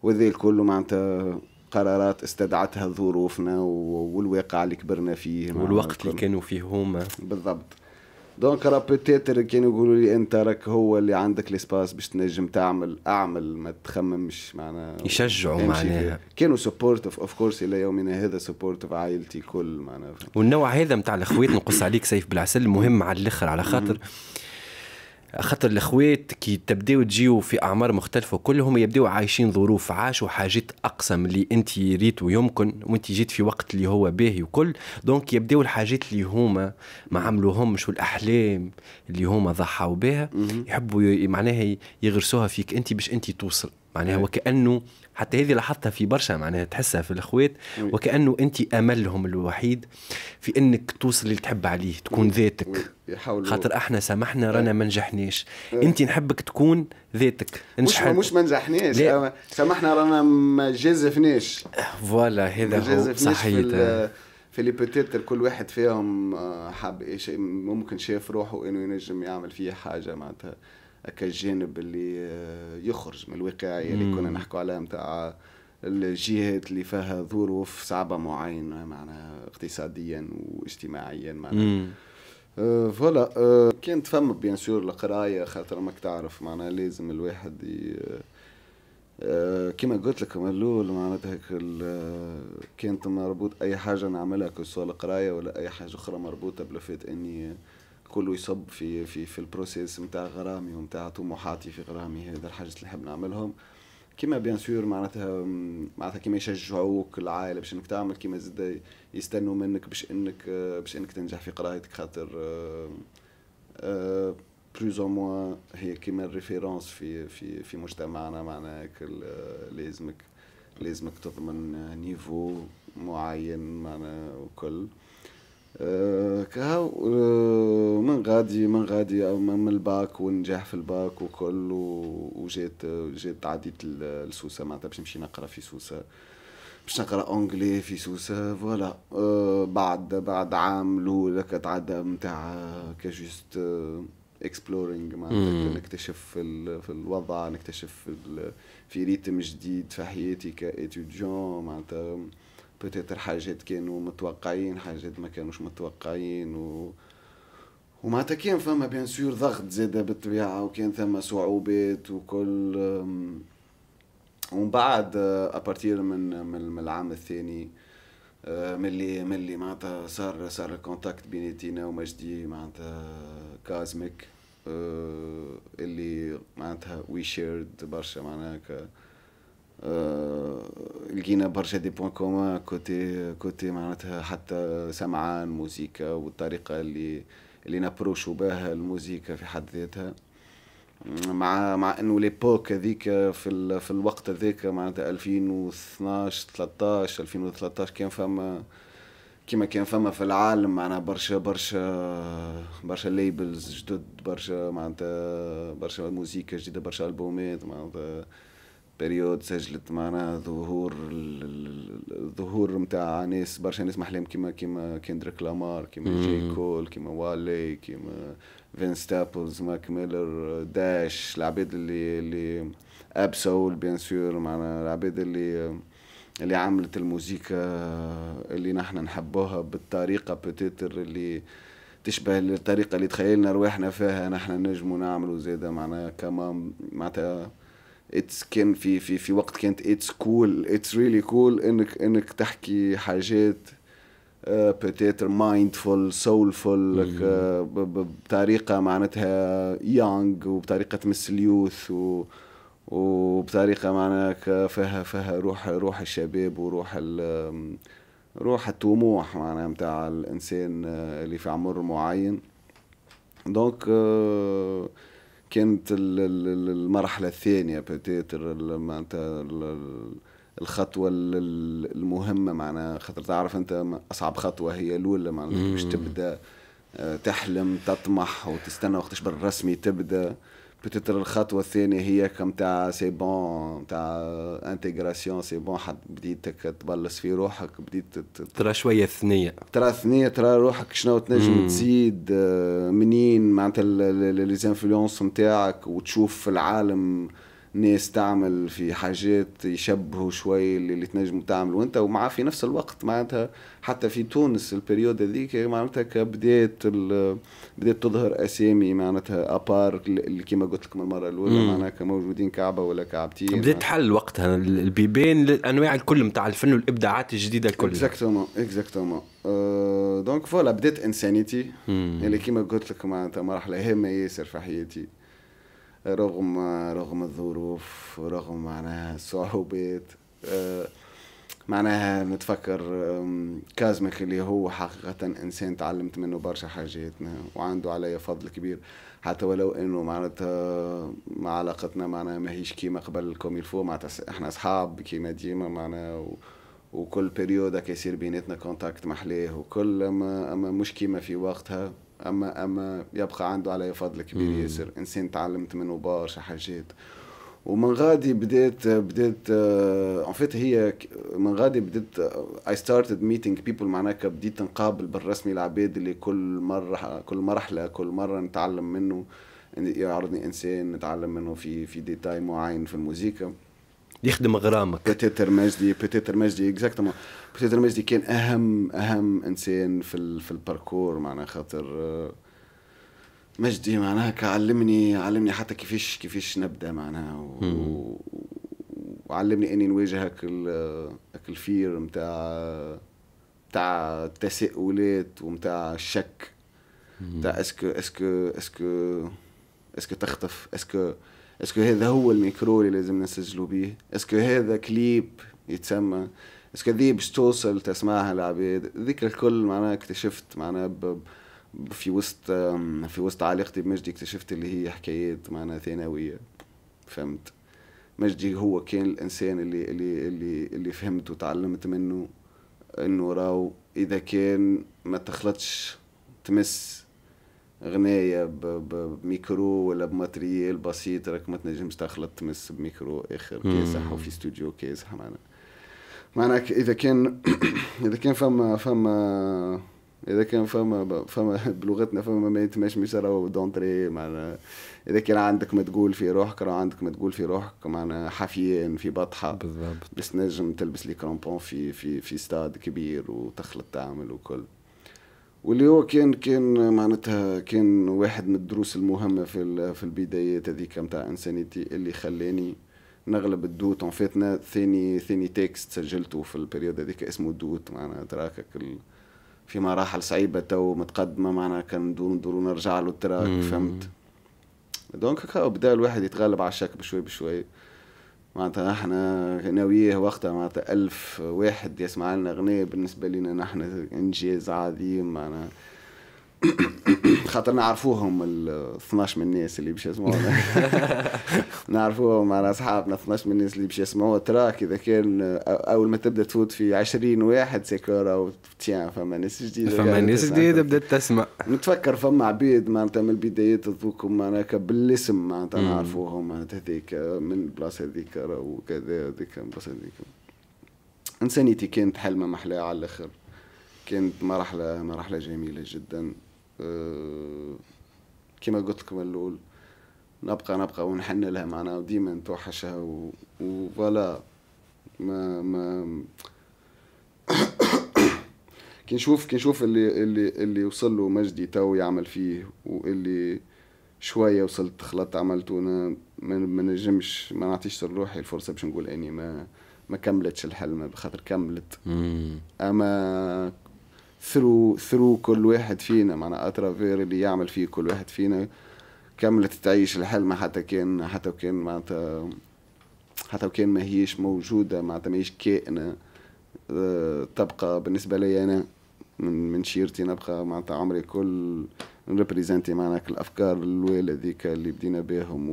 وذي الكل معناتها قرارات استدعتها ظروفنا والواقع اللي كبرنا فيه والوقت اللي كانوا فيه هما بالضبط دونك راه بيتيتر كانوا يقولوا لي انت راك هو اللي عندك الاسباس باش تنجم تعمل اعمل ما تخممش معنا يشجعوا معناها كانوا سبورتف اوف كورس الى يومنا هذا سبورتف عائلتي كل معناها والنوع هذا نتاع الاخوات نقص عليك سيف بالعسل مهم على الاخر على خاطر خاطر الاخوات كي تبداو تجيو في اعمار مختلفه كلهم يبداو عايشين ظروف عاشوا حاجات اقسم من اللي انت ريت ويمكن وانت جيت في وقت اللي هو باهي وكل دونك يبداو الحاجات اللي هما ما عملوهمش والاحلام اللي هما ضحاوا بها يحبوا معناها يغرسوها فيك انت باش انت توصل معناها وكانه حتى هذه لاحظتها في برشا معناها تحسها في الاخوات وكانه انت املهم الوحيد في انك توصل اللي تحب عليه تكون ذاتك خاطر احنا سامحنا إيه. رانا ما نجحناش إيه. انت نحبك تكون ذاتك مش مش مش ما نجحناش سامحنا رانا ما جازفناش فوالا هذا هو صحيح اللي بوتيتر كل واحد فيهم آه، حاب ممكن شاف روحه انه ينجم يعمل فيه حاجه معناتها كجانب اللي آه، يخرج من الواقعية اللي كنا نحكوا عليها متاع الجهات اللي فيها ظروف صعبة معينة معناها اقتصاديا واجتماعيا معناها آه، فوالا آه، كانت فما بيان سور القرايه خاطر ماك تعرف معناها لازم الواحد ي... كما قلت لك من الاول معناتها كانت مربوط اي حاجه نعملها كسوا القرايه ولا اي حاجه اخرى مربوطه بلفت اني كله يصب في في في البروسيس نتاع غرامي ونتاع طموحاتي في غرامي هذا الحاجات اللي نحب نعملهم كيما بيان سور معناتها معناتها كيما يشجعوك العائله باش انك تعمل كيما زاد يستنوا منك باش انك باش انك تنجح في قرايتك خاطر بلوز او موان هي كيما الريفيرونس في في في مجتمعنا معناها لازمك لازمك تضمن نيفو معين معناها وكل كهو من غادي من غادي من الباك ونجح في الباك وكل وجيت جيت عديت لسوسه معناتها باش نمشي نقرا في سوسه باش نقرا اونجلي في سوسه فوالا بعد بعد عام الاولى كتعدى نتاع كجوست اكسبلورينغ آه، معناتها نكتشف في, ال... في الوضع نكتشف في, ال... في ريتم جديد في حياتي كاتيديون معناتها بتاتر حاجات كانوا متوقعين حاجات ما كانوش متوقعين و ومعناتها كان فما بيان سور ضغط زاده بالطبيعه وكان ثم صعوبات وكل ومن بعد ابارتير آه، من من العام الثاني آه، ملي ملي معناتها صار صار الكونتاكت بيناتينا ومجدي معناتها كازميك آه، اللي معناتها وي شيرد برشا معناها آه، لقينا برشا دي بوان كومان كوتي كوتي معناتها حتى سمعان موسيقى والطريقه اللي اللي نابروشوا بها الموسيقى في حد ذاتها مع مع انه ليبوك هذيك في في الوقت هذاك معناتها 2012 13 2013 كان فما كما كان فما في العالم معناها برشا برشا برشا ليبلز جدد برشا معناتها برشا موسيقى جديده برشا البومات معناتها بريود سجلت معنا ظهور الظهور نتاع ناس برشا ناس محلاهم كيما كيما كيندريك لامار كيما جي كول كيما والي كيما فين ستابلز ماك ميلر داش العباد اللي اللي اب سول بيان سور معنا العباد اللي اللي عملت الموسيقى اللي نحن نحبوها بالطريقة بتيتر اللي تشبه الطريقة اللي تخيلنا رواحنا فيها نحن نجمو نعملو زيادة معنا كمان معناتها اتس كان في في في وقت كانت اتس كول اتس ريلي كول انك انك تحكي حاجات بتاتر مايندفول سولفول بطريقه معناتها يانج وبطريقه تمس اليوث و وبطريقه معناها فيها فيها روح روح الشباب وروح روح الطموح معناها نتاع الانسان آه، اللي في عمر معين دونك كانت المرحله الثانيه بتاتر معناتها الخطوه المهمه معناها خاطر تعرف انت اصعب خطوه هي الاولى معناها باش تبدا آه، تحلم تطمح وتستنى وقتاش بالرسمي تبدا بتتر الخطوه الثانيه هي كم تاع سي بون تاع انتيغراسيون سي بون حد بديتك تبلص في روحك بديت ترى شويه ثنيه ترى ثنيه ترى روحك شنو تنجم تزيد منين معناتها ليزانفلونس نتاعك وتشوف في العالم ناس تعمل في حاجات يشبهوا شوي اللي تنجم تعمل وانت ومع في نفس الوقت معناتها حتى في تونس البريود هذيك معناتها بدات بدات تظهر اسامي معناتها ابار اللي كما قلت لكم المره الاولى معناها كموجودين كعبه ولا كعبتين بدات تحل وقتها البيبان الانواع الكل نتاع الفن والابداعات الجديده الكل اكزاكتومون اكزاكتومون أه دونك فوالا بدات انسانيتي اللي كما قلت لك معناتها مرحله هامه ياسر في حياتي رغم رغم الظروف رغم معناها الصعوبات أه معناها نتفكر كازمك اللي هو حقيقة إنسان تعلمت منه برشا حاجات وعنده عليا فضل كبير حتى ولو انه معناتها مع علاقتنا معناها ماهيش كيما قبل كوم يلفو معناتها احنا اصحاب كيما ديما معناها و... وكل بريود كيصير بيناتنا كونتاكت محلاه وكل اما اما مش كيما في وقتها اما اما يبقى عنده عليا فضل كبير ياسر انسان تعلمت منه برشا حاجات ومن غادي بديت بديت اون آه، فيت هي من غادي بديت اي ستارتد ميتينغ بيبل معناها بديت نقابل بالرسمي العباد اللي كل مره كل مرحله كل مره نتعلم منه يعرضني انسان نتعلم منه في في ديتاي معين في الموسيقى يخدم غرامك بتيتر مجدي بتيتر مجدي اكزاكتومون بتيتر مجدي كان اهم اهم انسان في في الباركور معناها خاطر آه، مجدي معناها كعلمني علمني حتى كيفاش كيفاش نبدا معناها و... وعلمني اني نواجه هاك الفير نتاع نتاع التساؤلات ونتاع الشك نتاع اسكو اسكو اسكو اسكو تخطف اسكو اسكو هذا هو الميكرو اللي لازم نسجلوا به اسكو هذا كليب يتسمى اسكو ذي باش توصل تسمعها العباد ذيك الكل معناها اكتشفت معناها في وسط في وسط علاقتي بمجدي اكتشفت اللي هي حكايات معنا ثانويه فهمت مجدي هو كان الانسان اللي اللي اللي اللي فهمت وتعلمت منه انه راو اذا كان ما تخلطش تمس غناية بميكرو ولا بماتريال بسيط راك ما تنجمش تخلط تمس بميكرو اخر كاسح او في استوديو كاسح معنا معناك اذا كان [COUGHS] اذا كان فما فما اذا كان فما فما [LAUGHS] بلغتنا فما ما يتمشمش راهو دونتري معنا اذا كان عندك ما تقول في روحك راه عندك ما تقول في روحك معنا حفيان في بطحه بالضبط باش تنجم تلبس لي كرومبون في في في ستاد كبير وتخلط تعمل وكل واللي هو كان كان معناتها كان واحد من الدروس المهمه في في البدايات هذيك نتاع انسانيتي اللي خلاني نغلب الدوت اون فيتنا ثاني ثاني تيكست سجلته في البريود هذيك اسمه دوت معناتها تراكك في مراحل صعيبه تو متقدمه معنا دون ندورو نرجع له التراك فهمت دونك هكا بدا الواحد يتغلب على الشك بشوي بشوي معناتها احنا وياه وقتها معناتها ألف واحد يسمع لنا أغنية بالنسبة لنا نحن إنجاز عظيم معناها خاطر نعرفوهم ال 12 من الناس اللي باش يسمعونا [LAUGHS] نعرفوهم معنا اصحابنا 12 من الناس اللي باش يسمعوا تراك اذا كان اول ما تبدا تفوت في 20 واحد او تيان فما ناس جديده فما ناس جديده بدات تسمع نتفكر فما عبيد معناتها من البدايات ذوكم معناتها بالاسم معناتها نعرفوهم معناتها هذيك من البلاصه هذيك وكذا هذيك البلاصه هذيك انسانيتي كانت حلمه محلاه على الاخر كانت مرحله مرحله جميله جدا أه، كما قلت لكم الاول نبقى نبقى ونحن لها معنا وديما نتوحشها و... وفوالا ما ما [COUGHS] كي نشوف كي نشوف اللي اللي اللي وصل له مجدي تو يعمل فيه واللي شويه وصلت خلطت عملته انا ما نجمش ما نعطيش لروحي الفرصه باش نقول اني ما ما كملتش الحلمة بخاطر كملت اما ثرو ثرو كل واحد فينا معنا اترافير اللي يعمل فيه كل واحد فينا كملت تعيش الحلمة حتى كان حتى كان معناتها حتى كان ما هيش موجودة معناتها ما هيش كائنة آه، تبقى بالنسبة لي أنا من من شيرتي نبقى معناتها عمري كل ريبريزنتي معناك الافكار الوالي ذيك اللي بدينا بهم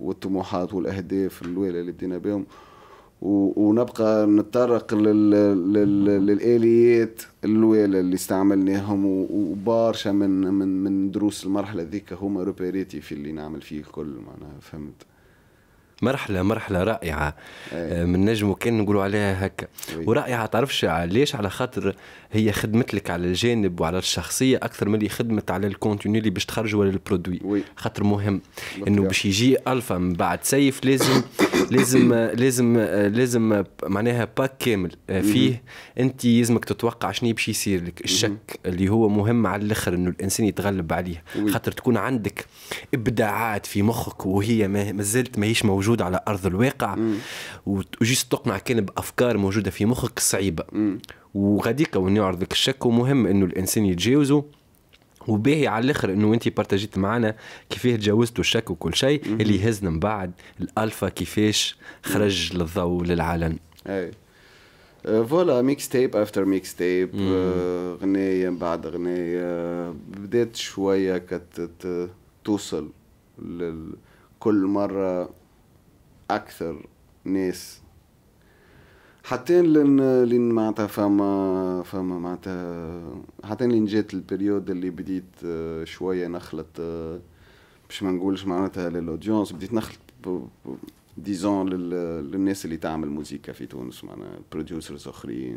والطموحات والاهداف الوالي اللي بدينا بهم ونبقى نتطرق للآليات الوالة اللي استعملناهم وبارشا من من من دروس المرحلة ذيك هما روبيريتي في اللي نعمل فيه الكل معناها فهمت مرحله مرحله رائعه أيه. آه، من نجم وكان نقولوا عليها هكا أيه. ورائعه تعرفش ليش على خاطر هي خدمت لك على الجانب وعلى الشخصيه اكثر من اللي خدمت على الكونتوني اللي باش تخرج ولا البرودوي أيه. خاطر مهم انه باش يجي الفا من بعد سيف لازم [COUGHS] لازم [LAUGHS] لازم لازم معناها باك كامل آه، فيه انت لازمك تتوقع شنو باش يصير لك الشك اللي هو مهم على الاخر انه الانسان يتغلب عليه خاطر تكون عندك ابداعات في مخك وهي ما زالت ماهيش موجوده على ارض الواقع وجيست تقنع كان بافكار موجوده في مخك صعيبه وغاديك وين يعرض لك الشك ومهم انه الانسان يتجاوزه وباهي على الاخر انه انت بارتاجيت معنا كيفاه تجاوزتوا الشك وكل شيء اللي يهزنا من بعد الالفا كيفاش خرج للضوء للعلن اي آه، فوالا ميكس تيب افتر ميكس تيب غنايه من بعد غنايه بدات شويه كت توصل كل مره اكثر ناس حتى لين لين معناتها فما فما معناتها حتى لين جات البريود اللي بديت آه، شويه نخلط آه، باش ما نقولش معناتها للاودينس بديت نخلط ديزون للناس اللي تعمل موسيقى في تونس معناها بروديوسرز اخرين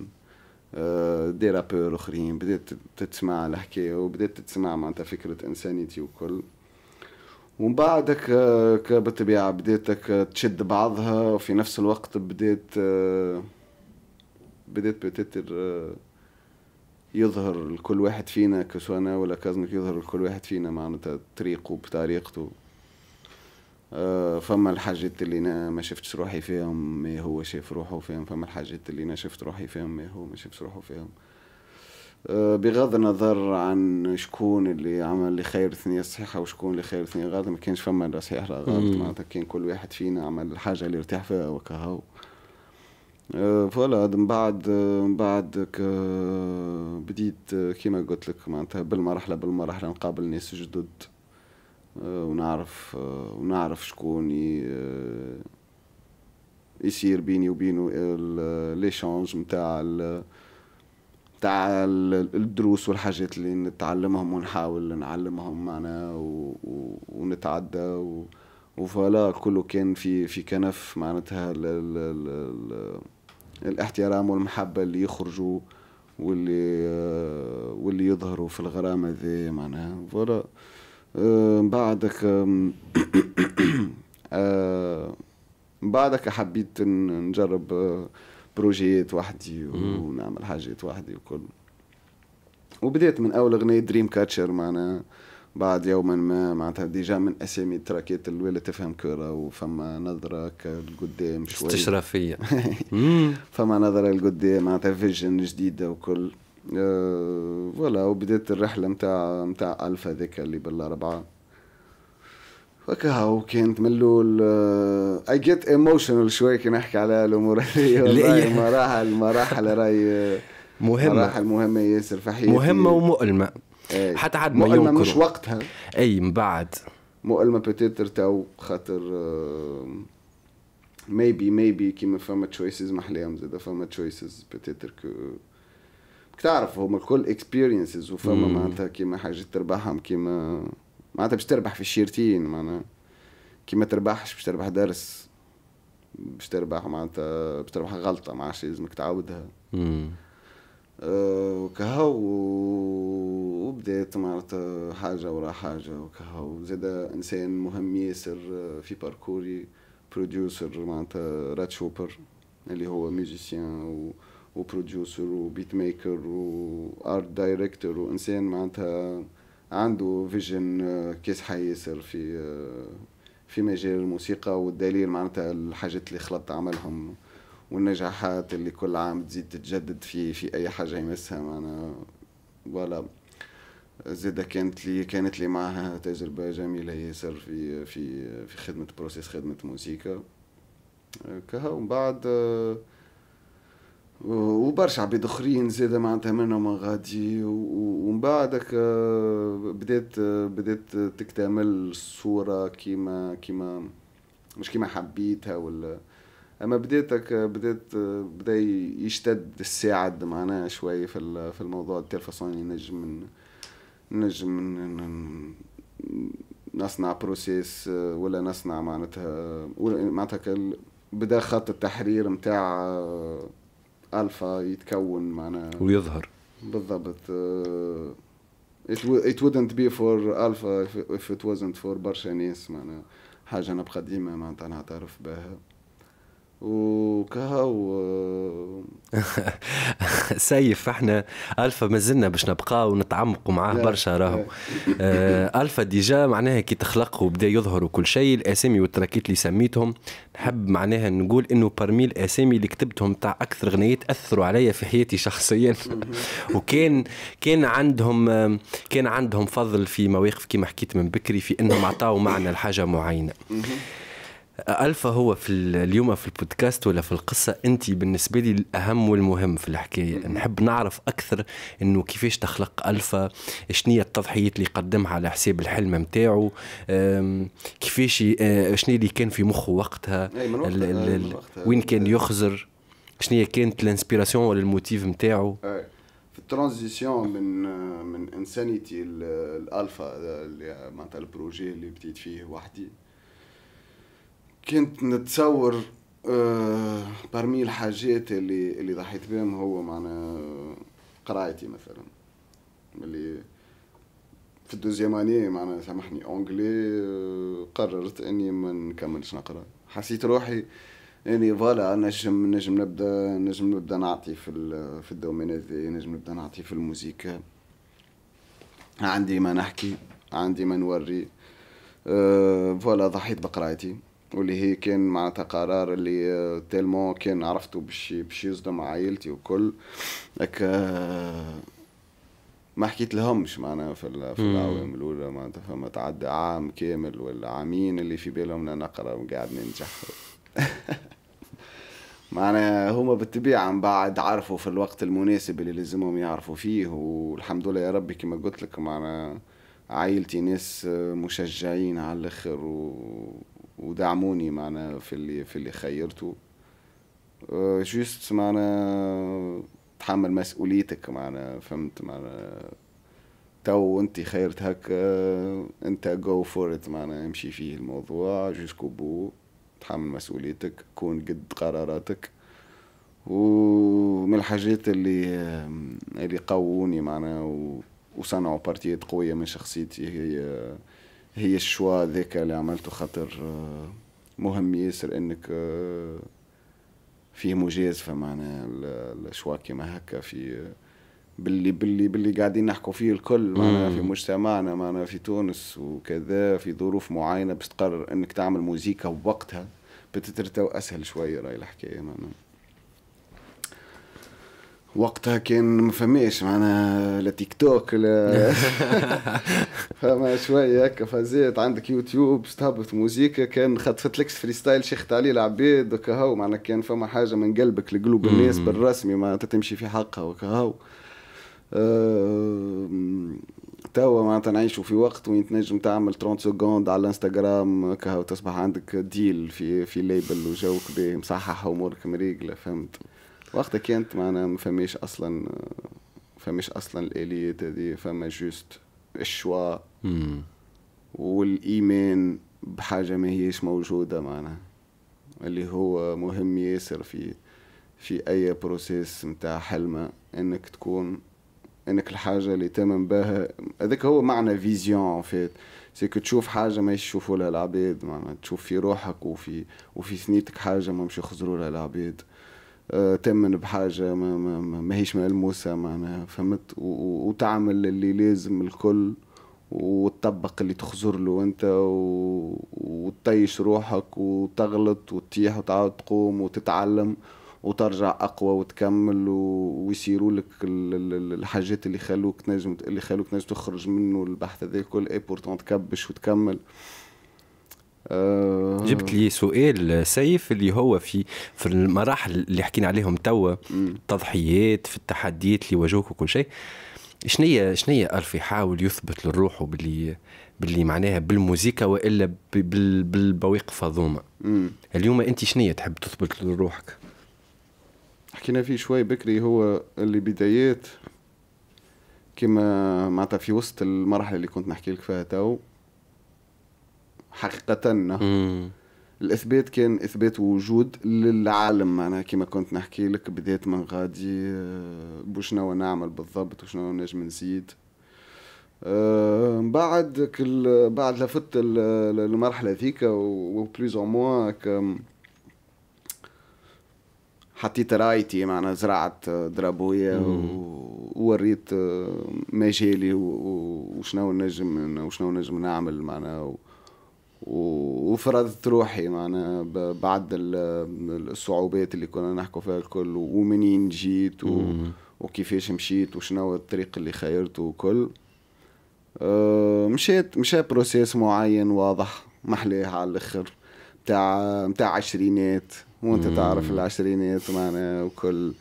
دي آه، رابور اخرين بديت تسمع الحكايه وبديت تسمع معناتها فكره انسانيتي وكل ومن بعدك بالطبيعه بديتك تشد بعضها وفي نفس الوقت بدات بديت بتتر آه، يظهر لكل واحد فينا كسوانا ولا كازنك يظهر لكل واحد فينا معناتها طريقه بطريقته آه، فما الحاجات اللي انا ما شفتش روحي فيهم ما هو شاف روحه فيهم فما الحاجات اللي انا شفت روحي فيهم ما هو ما شافش روحه فيهم آه، بغض النظر عن شكون اللي عمل لي خير ثنية صحيحة وشكون اللي خير ثنية غلط ما كانش فما لا صحيح لا غلط معناتها كان كل واحد فينا عمل الحاجة اللي ارتاح فيها وكهو أه، فوالا من بعد أه، من بعد أه، بديت كيما قلت لك معناتها بالمرحله بالمرحله نقابل ناس جدد ونعرف ونعرف شكون يصير بيني وبينه شونج نتاع تاع الدروس والحاجات اللي نتعلمهم ونحاول نعلمهم معنا ونتعدى و... وفوالا كله كان في في كنف معناتها ال ال ال الاحترام والمحبه اللي يخرجوا واللي آه، واللي يظهروا في الغرامه ذي معناها فوالا آه، بعدك [COUGHS] آه، بعدك حبيت نجرب بروجيات وحدي ونعمل حاجات وحدي وكل وبدأت من اول اغنيه دريم كاتشر معناها بعد يوما ما معناتها ديجا من اسامي تراكات الاولى تفهم كره وفما نظره القدام شوي استشرافيه [LAUGHS] فما نظره القدام معناتها فيجن جديده وكل أه وبدات الرحله نتاع نتاع الفا ذاك اللي بالاربعه فكهو كانت من الاول اي جيت ايموشنال شوي كي نحكي على الامور هذه [LAUGHS] مراحل مراحل راي مهمه مراحل مهمه ياسر في حياتي مهمه ومؤلمه أي. حتى حد ما يمكن مش وقتها اي من بعد مؤلمة بتيتر تو خاطر ميبي آه، ميبي كيما فما تشويسز احلاهم زاد فما تشويسز بتيتر كو تعرف هما الكل اكسبيرينسز وفما معناتها كيما حاجات تربحهم كيما معناتها باش تربح في الشيرتين معناها كيما تربحش باش تربح درس باش تربح معناتها باش تربح غلطه ما عادش لازمك تعاودها وكهو وبدات معناتها حاجة ورا حاجة وكهو زادا إنسان مهم ياسر آه، في باركوري بروديوسر معناتها رات شوبر اللي هو ميوزيسيان و... وبروديوسر وبيت ميكر وارت دايركتور وانسان معناتها عنده فيجن آه، كاسحه ياسر في آه، في مجال الموسيقى والدليل معناتها الحاجات اللي خلط عملهم والنجاحات اللي كل عام تزيد تتجدد في في اي حاجه يمسها معنا ولا زيدا كانت لي كانت لي معها تجربه جميله ياسر في في في خدمه بروسيس خدمه موسيقى كها ومن بعد وبرشا عباد اخرين زادة معناتها منهم غادي ومن بعدك بدات بدات تكتمل الصوره كيما كيما مش كيما حبيتها ولا اما بديتك بديت بدا يشتد الساعد معناها شوي في في الموضوع التلفزيوني نجم نجم نصنع بروسيس ولا نصنع معناتها معناتها بدا خط التحرير نتاع الفا يتكون معناها ويظهر بالضبط it, it wouldn't be for الفا if it wasn't for برشا ناس معناها حاجه نبقى ديما معناتها نعترف بها وكها و آه. [LAUGHS] سيف احنا الفا مازلنا باش نبقى ونتعمقوا معاه برشا راهو آه، الفا ديجا معناها كي تخلق وبدا يظهر وكل شيء الاسامي والتراكيت اللي سميتهم نحب معناها نقول انه برمي الاسامي اللي كتبتهم تاع اكثر غنيات اثروا عليا في حياتي شخصيا [LAUGHS] وكان كان عندهم آه، كان عندهم فضل في مواقف كيما حكيت من بكري في انهم عطاو معنى لحاجه معينه الفا هو في اليوم في البودكاست ولا في القصه انت بالنسبه لي الاهم والمهم في الحكايه نحب نعرف اكثر انه كيفاش تخلق الفا شنو التضحيات اللي قدمها على حساب الحلم نتاعو كيفاش أه، شنو اللي كان في مخه وقتها, وين كان يخزر شنو كانت الانسبيراسيون ولا الموتيف نتاعو في الترانزيسيون من من انسانيتي الالفا معناتها البروجي اللي بديت فيه وحدي كنت نتصور أه برمي الحاجات اللي اللي ضحيت بهم هو معنا قرايتي مثلا اللي في الدوزيام اني معنا سامحني اونجلي آه، قررت اني ما نكملش نقرا حسيت روحي اني فوالا نجم نجم نبدا نجم نبدا نعطي في في الدومين هذي نجم نبدا نعطي في الموسيقى عندي ما نحكي عندي ما نوري أه فوالا ضحيت بقرايتي واللي هي كان معناتها قرار اللي آه، تالمون كان عرفته باش باش يصدم عائلتي وكل لك آه، ما حكيت لهمش معناها في, الاعوام الاولى معناتها فما تعدى عام كامل ولا عامين اللي في بالهم انا نقرا وقاعد ننجح [LAUGHS] معناها هما بالطبيعة من بعد عرفوا في الوقت المناسب اللي لازمهم يعرفوا فيه والحمد لله يا ربي كما قلت لك معناها عائلتي ناس آه، مشجعين على الاخر و... ودعموني معنا في اللي في اللي خيرته أه، جوست معنا تحمل مسؤوليتك معنا فهمت معنا تو انت خيرت هكا أه، انت جو فور ات معنا امشي فيه الموضوع جوسكو بو تحمل مسؤوليتك كون قد قراراتك ومن الحاجات اللي أه، اللي قووني معنا وصنعوا بارتيات قوية من شخصيتي هي هي الشوا ذاك اللي عملته خاطر آه، مهم ياسر انك آه، فيه مجازفه معناها الشوا كيما هكا في آه، باللي باللي باللي قاعدين نحكوا فيه الكل معناها في مجتمعنا معناها في تونس وكذا في ظروف معينه باش تقرر انك تعمل موزيكا وقتها بتترتو اسهل شويه راي الحكايه معناها وقتها كان ما فماش معنا لا تيك توك لا [LAUGHS] فما شويه هكا فازات عندك يوتيوب تهبط موزيكا كان خطفت لكش فري ستايل شيخت عليه العباد وكهو معنا كان فما حاجه من قلبك لقلوب الناس بالرسمي معناتها تمشي في حقها وكهو أه... توا معناتها نعيشوا في وقت وين تنجم تعمل 30 سكوند على الانستغرام كهو تصبح عندك ديل في في ليبل وجوك باهي مصحح امورك مريقله فهمت وقتها كانت معنا ما فماش اصلا فماش اصلا الاليات هذه فما جوست الشوا والايمان بحاجه ما هيش موجوده معنا اللي هو مهم ياسر في في اي بروسيس متاع حلمه انك تكون انك الحاجه اللي تامن بها هذاك هو معنى فيزيون فيت سيك تشوف حاجه ما يشوفوا لها العباد معناها تشوف في روحك وفي وفي ثنيتك حاجه ما مش يخزروا لها العباد تامن بحاجه ما, ما, ما هيش ملموسه معناها فهمت وتعمل اللي لازم الكل وتطبق اللي تخزر له انت وتطيش روحك وتغلط وتطيح وتعاود تقوم وتتعلم وترجع اقوى وتكمل و... ويصيروا لك الحاجات اللي خلوك تنجم اللي خلوك تنجم تخرج منه البحث هذا الكل اي بورتون تكبش وتكمل أه جبت لي سؤال سيف اللي هو في في المراحل اللي حكينا عليهم توا التضحيات في التحديات اللي واجهوك وكل شيء شنية شنية ألف يحاول يثبت لروحه باللي باللي معناها بالموزيكا والا بالمواقف هذوما اليوم انت شنية تحب تثبت لروحك حكينا فيه شوي بكري هو اللي بدايات كما معناتها في وسط المرحله اللي كنت نحكي لك فيها تو حقيقة الإثبات كان إثبات وجود للعالم معناها كما كنت نحكي لك بديت من غادي آه، بشنو نعمل بالضبط وشنو نجم نزيد آه، بعد كل بعد لفت المرحله ذيك وبلوز او موا حطيت رايتي معنا زرعت درابوية ووريت آه، مجالي وشنو نجم وشنو نجم نعمل معنا وفرضت روحي معنا بعد الصعوبات اللي كنا نحكوا فيها الكل ومنين جيت و... وكيفاش مشيت وشنو الطريق اللي خيرته وكل آه، مشيت مشى بروسيس معين واضح محليه على الاخر بتاع بتاع عشرينات وانت تعرف العشرينات معنا وكل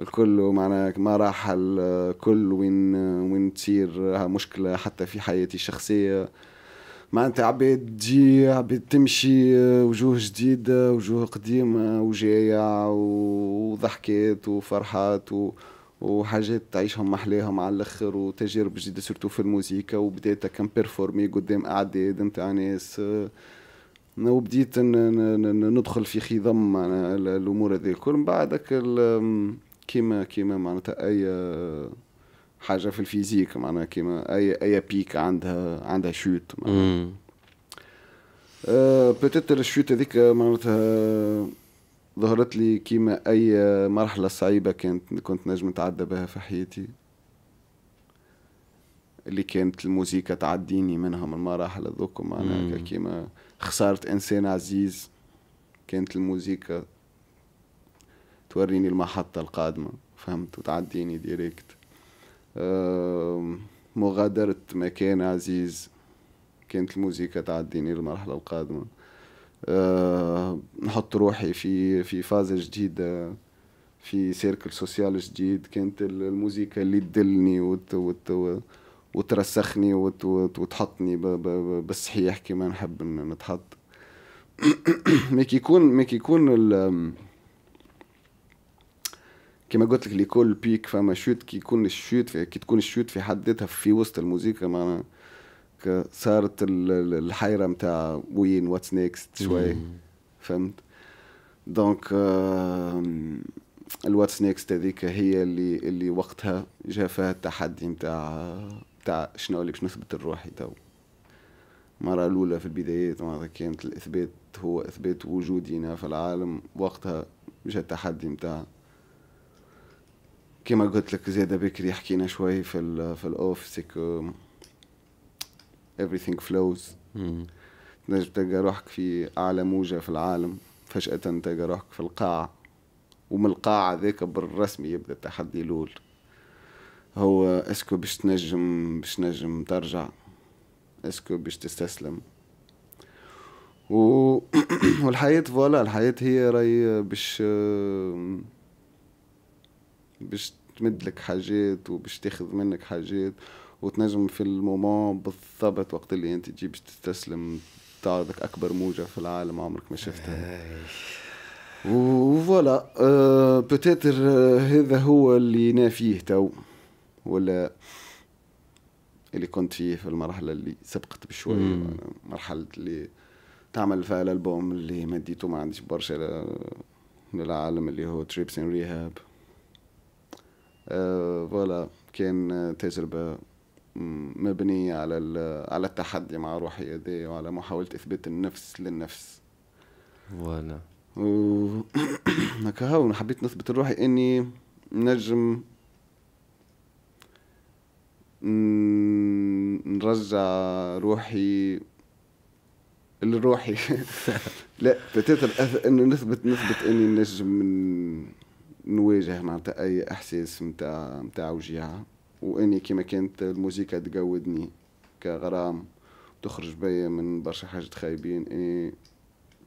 الكل معنا ما راح الكل وين وين تصير مشكله حتى في حياتي الشخصيه معناتها عباد تجي عباد تمشي وجوه جديدة وجوه قديمة وجاية وضحكات وفرحات و... وحاجات تعيشهم محلاهم على الاخر وتجارب جديده سورتو في الموسيقى وبديت كم بيرفورمي قدام اعداد نتاع ناس وبديت ندخل في خضم الامور هذه الكل من بعدك كيما كيما معناتها اي حاجه في الفيزيك معناها كيما اي اي بيك عندها عندها شوت معناها بتت الشوت آه، هذيك معناتها ظهرت لي كيما اي مرحله صعيبه كانت كنت نجم نتعدى بها في حياتي اللي كانت الموسيقى تعديني منها من المراحل هذوك معناها كيما خساره انسان عزيز كانت الموسيقى توريني المحطه القادمه فهمت وتعديني ديريكت مغادرة مكان عزيز كانت الموسيقى تعديني للمرحلة القادمة آه، نحط روحي في في فازة جديدة في سيركل سوسيال جديد كانت الموسيقى اللي تدلني وت وت وترسخني وت وت وتحطني بالصحيح كما نحب نتحط [COUGHS] ما كيكون ما كيكون كما قلت لك ليكول بيك فما شوت كي يكون الشوت في كي تكون الشوت في حد ذاتها في وسط الموسيقى معناها صارت الحيره نتاع وين واتس نيكست شوي فهمت دونك الواتس نيكست هذيك هي اللي اللي وقتها جا فيها التحدي نتاع نتاع شنو اللي باش نثبت لروحي تو المرة الأولى في البدايات معناتها كانت الإثبات هو إثبات وجودي في العالم وقتها جا التحدي نتاع كما قلت لك زيادة بكري حكينا شوي في ال في الاوف سيكو آه، everything flows تنجم تلقى روحك في اعلى موجة في العالم فجأة تلقى روحك في القاع ومن القاع ذاك بالرسمي يبدا التحدي الاول هو اسكو باش تنجم باش تنجم ترجع اسكو باش تستسلم و... [COUGHS] والحياة فوالا الحياة هي راي باش آه، باش تمد لك حاجات وباش تاخذ منك حاجات وتنجم في المومون بالضبط وقت اللي انت تجي باش تستسلم تعرضك اكبر موجه في العالم عمرك ما شفتها وفوالا أه بتاتر هذا هو اللي انا فيه تو ولا اللي كنت فيه في المرحله اللي سبقت بشويه مرحله اللي تعمل فيها الالبوم اللي مديته ما عنديش برشا للعالم اللي هو تريبس ان ريهاب آه، فوالا كان تجربة مبنية على على التحدي مع روحي هذايا وعلى محاولة إثبات النفس للنفس فوالا و [COUGHS] هكا هو حبيت نثبت لروحي إني نجم نرجع روحي لروحي [LAUGHS] لا بتاتر انه نثبت نثبت اني نجم من نواجه معناتها اي احساس نتاع نتاع وجيعه واني كما كانت الموسيقى تقودني كغرام تخرج بيا من برشا حاجات خايبين اني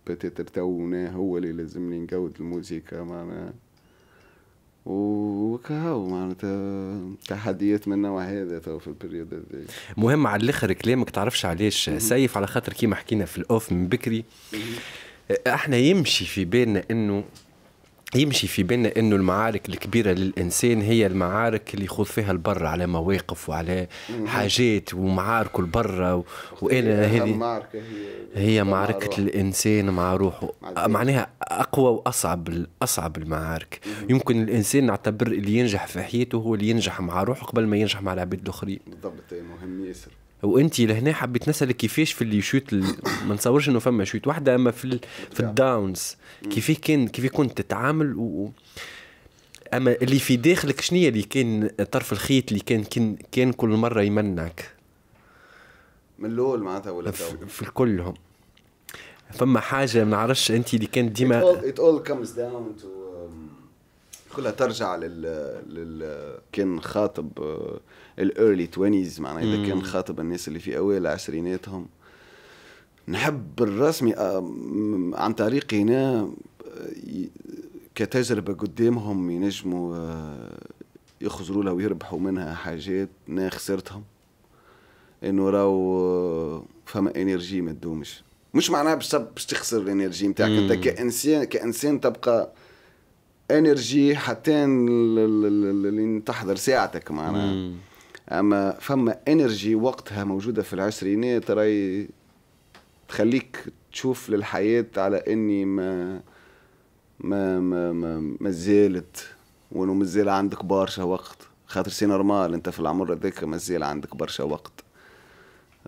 بتاتر تو هو اللي لازمني نقود الموسيقى معنا وكهو معناتها تحديات من نوع هذا تو في البريود هذا مهم على الاخر كلامك تعرفش علاش سيف على خاطر كيما حكينا في الاوف من بكري احنا يمشي في بالنا انه يمشي في بالنا انه المعارك الكبيره للانسان هي المعارك اللي يخوض فيها البر على مواقف وعلى حاجات ومعاركه البر وانا هذه هي معركه الانسان مع روحه معناها اقوى واصعب اصعب المعارك يمكن الانسان نعتبر اللي ينجح في حياته هو اللي ينجح مع روحه قبل ما ينجح مع العباد الاخرين بالضبط مهم ياسر وانت لهنا حبيت نسالك كيفاش في اللي شوت ال... ما نصورش انه فما شوت واحده اما في ال... في الداونز كيف كان كيف كنت تتعامل و... اما اللي في داخلك شنو اللي كان طرف الخيط اللي كان كان, كان كل مره يمنعك من الاول معناتها ولا في, في كلهم فما حاجه ما نعرفش انت اللي كانت ديما it all, it داون comes down to كلها um، ترجع لل, لل... كان خاطب uh, الايرلي 20 معناها اذا كان خاطب الناس اللي في اوائل عشريناتهم نحب الرسمي آه، عن طريق هنا آه، كتجربه قدامهم ينجموا آه، يخزروا لها ويربحوا منها حاجات انا خسرتهم انه راو فما انرجي ما تدومش مش معناها باش باش تخسر الانرجي نتاعك انت كانسان كانسان تبقى انرجي حتى اللي تحضر ساعتك معناها اما فما انرجي وقتها موجوده في العشرينات راي تخليك تشوف للحياه على اني ما ما ما ما, ما زالت وانه مازال عندك برشا وقت خاطر سي نورمال انت في العمر هذاك مازال عندك برشا وقت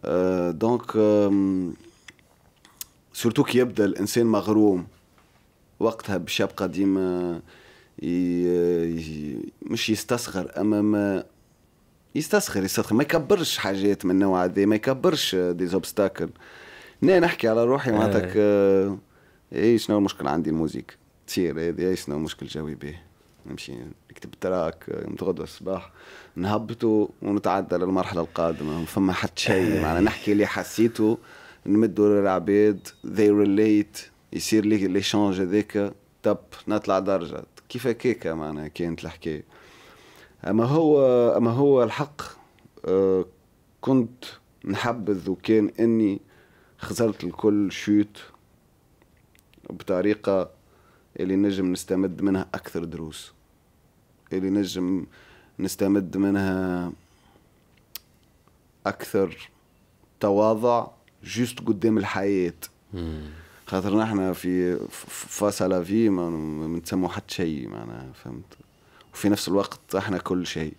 أه دونك سورتو كي يبدا الانسان مغروم وقتها باش يبقى ديما مش يستصغر اما ما يستسخر يستسخر ما يكبرش حاجات من النوع هذا ما يكبرش دي زوبستاكل انا نحكي على روحي معناتك إيه. آه. ايه شنو المشكل عندي الموزيك تصير هذه ايه شنو المشكل جاوي به نمشي نكتب تراك آه، نتغدى الصباح نهبطوا ونتعدى للمرحله القادمه ما فما حتى شيء إيه. معناها نحكي اللي حسيته نمدوا للعباد they relate يصير لي شانج هذاك تب نطلع درجه كيف هكاك معناها كانت الحكايه اما هو اما هو الحق آه، كنت نحبذ وكان اني خسرت الكل شوت بطريقة اللي نجم نستمد منها أكثر دروس اللي نجم نستمد منها أكثر تواضع جوست قدام الحياة خاطر نحن في فاس لا في ما نتسمو حتى شيء معناها فهمت وفي نفس الوقت احنا كل شيء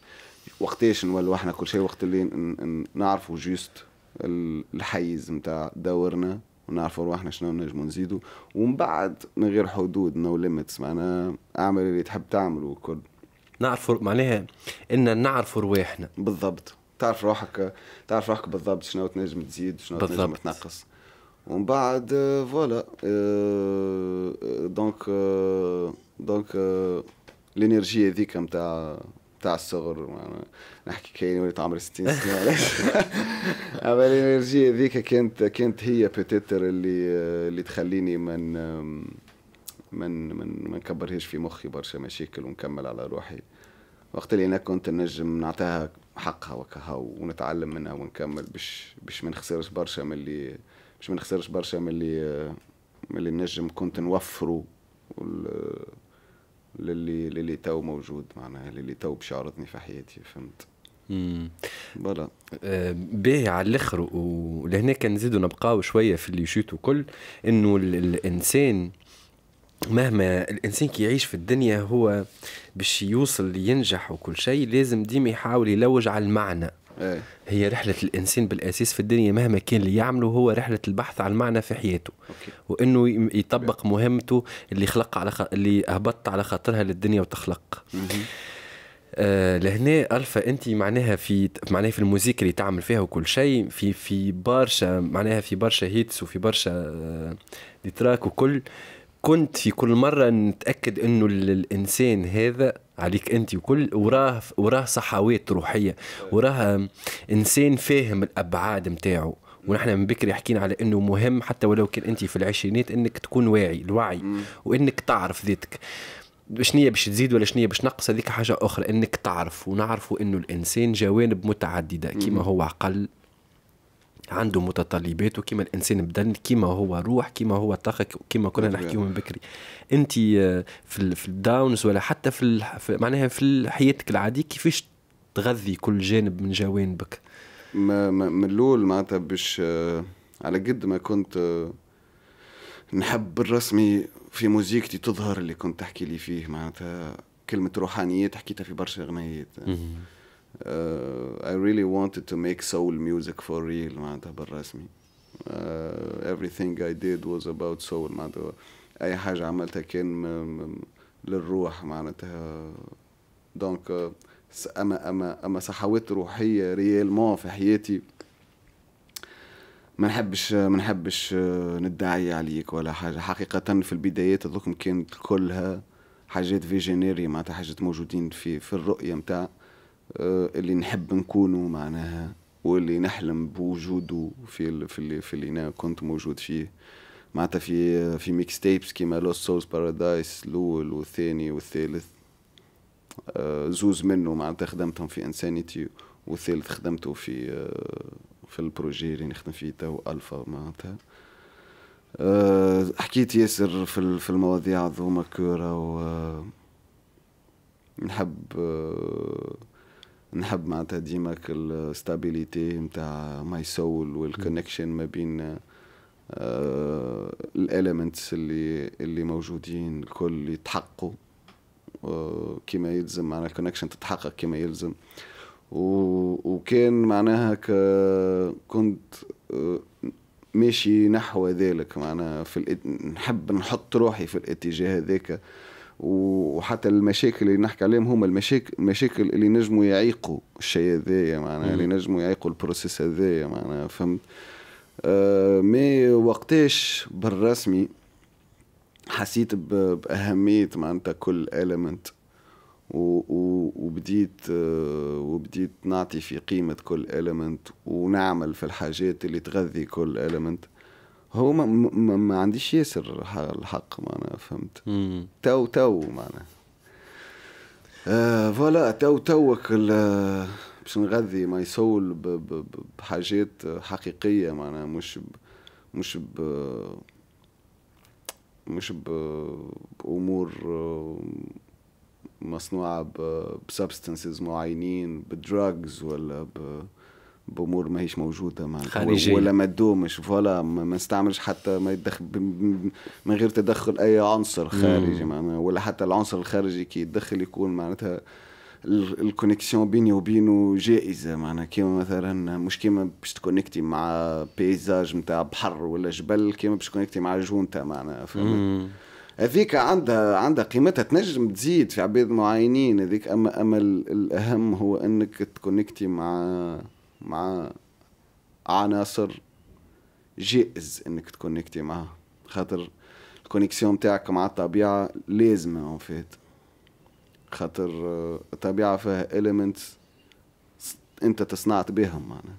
وقتاش نولوا احنا كل شيء وقت اللي نعرفوا جوست الحيز نتاع دورنا ونعرفوا رواحنا شنو نجمو نزيدو ومن بعد من غير حدود نو ليميتس معناها اعمل اللي تحب تعمله وكل نعرفوا معناها ان نعرفوا رواحنا بالضبط تعرف روحك تعرف روحك بالضبط شنو تنجم تزيد شنو تنجم تنقص ومن بعد فوالا دونك دونك الانرجي هذيك نتاع نتاع الصغر نحكي كاين وليت عمري 60 سنه علاش [LAUGHS] اما الانرجي هذيك كانت كانت هي بتيتر اللي اللي تخليني من من من ما نكبرهاش في مخي برشا مشاكل ونكمل على روحي وقت اللي انا كنت نجم نعطيها حقها وكها ونتعلم منها ونكمل باش باش ما نخسرش برشا من اللي باش ما نخسرش برشا من اللي من اللي نجم كنت نوفره للي للي تو موجود معناها للي تو بشعرتني في حياتي فهمت امم فوالا آه باهي على الاخر ولهناك نزيدوا نبقاو شويه في اللي شيتو كل انه الانسان مهما الانسان كي يعيش في الدنيا هو باش يوصل ينجح وكل شيء لازم ديما يحاول يلوج على المعنى إيه. هي رحلة الإنسان بالأساس في الدنيا مهما كان اللي يعمله هو رحلة البحث عن معنى في حياته أوكي. وإنه يطبق مهمته اللي خلق على خ... اللي أهبط على خاطرها للدنيا وتخلق آه لهنا الفا انت معناها في معناها في الموسيقى اللي تعمل فيها وكل شيء في في برشا معناها في برشا هيتس وفي برشا آه تراك وكل كنت في كل مره نتاكد انه الانسان هذا عليك انت وكل وراه وراه صحوات روحيه وراه انسان فاهم الابعاد نتاعو ونحن من بكري حكينا على انه مهم حتى ولو كان انت في العشرينات انك تكون واعي الوعي وانك تعرف ذاتك شنية باش تزيد ولا شنية باش تنقص هذيك حاجه اخرى انك تعرف ونعرف انه الانسان جوانب متعدده كيما هو عقل عنده متطلبات وكيما الانسان بدن كيما هو روح كيما هو طاقه كيما كنا نحكيو من بكري انت آه، في الداونز ولا حتى في معناها في حياتك العاديه كيفاش تغذي كل جانب من جوانبك ما من الاول معناتها باش آه، على قد ما كنت آه، نحب الرسمي في موزيكتي تظهر اللي كنت تحكي لي فيه معناتها كلمة روحانيات حكيتها في برشا أغنيات uh, I really wanted to make soul music for real معناتها بالرسمي uh, everything I did was about soul معناتها أي حاجة عملتها كان م م للروح معناتها دونك uh، أما أما أما صحوات روحية ريالمون في حياتي ما نحبش ما نحبش آه، ندعي عليك ولا حاجه حقيقه في البدايات هذوكم كانت كلها حاجات فيجينيري معناتها حاجات موجودين في في الرؤيه متاع آه، اللي نحب نكونه معناها واللي نحلم بوجوده في في اللي في اللي انا كنت موجود فيه معناتها في في ميكس تيبس كيما لوس سولز بارادايس الاول والثاني والثالث آه، زوز منه معناتها خدمتهم في انسانيتي والثالث خدمته في آه، في البروجي اللي نخدم فيه تو الفا معناتها حكيت ياسر في في المواضيع هذوما كورة و نحب نحب معناتها ديما الستابيليتي نتاع ماي سول والكونكشن ما بين آه، الاليمنتس اللي اللي موجودين الكل تحقوا آه، كما يلزم معناها الكونكشن تتحقق كما يلزم وكان معناها كنت آه، ماشي نحو ذلك معناها في نحب نحط روحي في الاتجاه هذاك وحتى المشاكل اللي نحكي عليهم هما المشاكل المشاكل اللي نجموا يعيقوا الشيء هذايا معناها اللي نجموا يعيقوا البروسيس هذايا معناها فهمت آه مي وقتاش بالرسمي حسيت باهميه معناتها كل المنت وبديت آه، وبديت نعطي في قيمة كل إلمنت ونعمل في الحاجات اللي تغذي كل إلمنت هو ما, ما, ما عنديش ياسر الحق معنا فهمت مم. تو تو معنا آه فوالا تو توك باش نغذي ماي سول بحاجات حقيقيه معناها مش ب مش ب مش بامور آه، مصنوعه بسبستنسز معينين بدراجز ولا ب بامور ماهيش موجوده مع خارجية. ولا ما تدومش فوالا ما نستعملش حتى ما يدخل من غير تدخل اي عنصر خارجي معناها ولا حتى العنصر الخارجي كي يدخل يكون معناتها الكونيكسيون بيني وبينه جائزه معناها كيما مثلا مش كيما باش تكونكتي مع بيزاج نتاع بحر ولا جبل كيما باش تكونكتي مع جونتا معناها هذيك عندها عندها قيمتها تنجم تزيد في عباد معينين هذيك اما اما الاهم هو انك تكونكتي مع مع عناصر جائز انك تكونكتي معها خاطر الكونيكسيون تاعك مع الطبيعة لازمة اون فيت خاطر آه، الطبيعة فيها إليمنتس انت تصنعت بهم معناها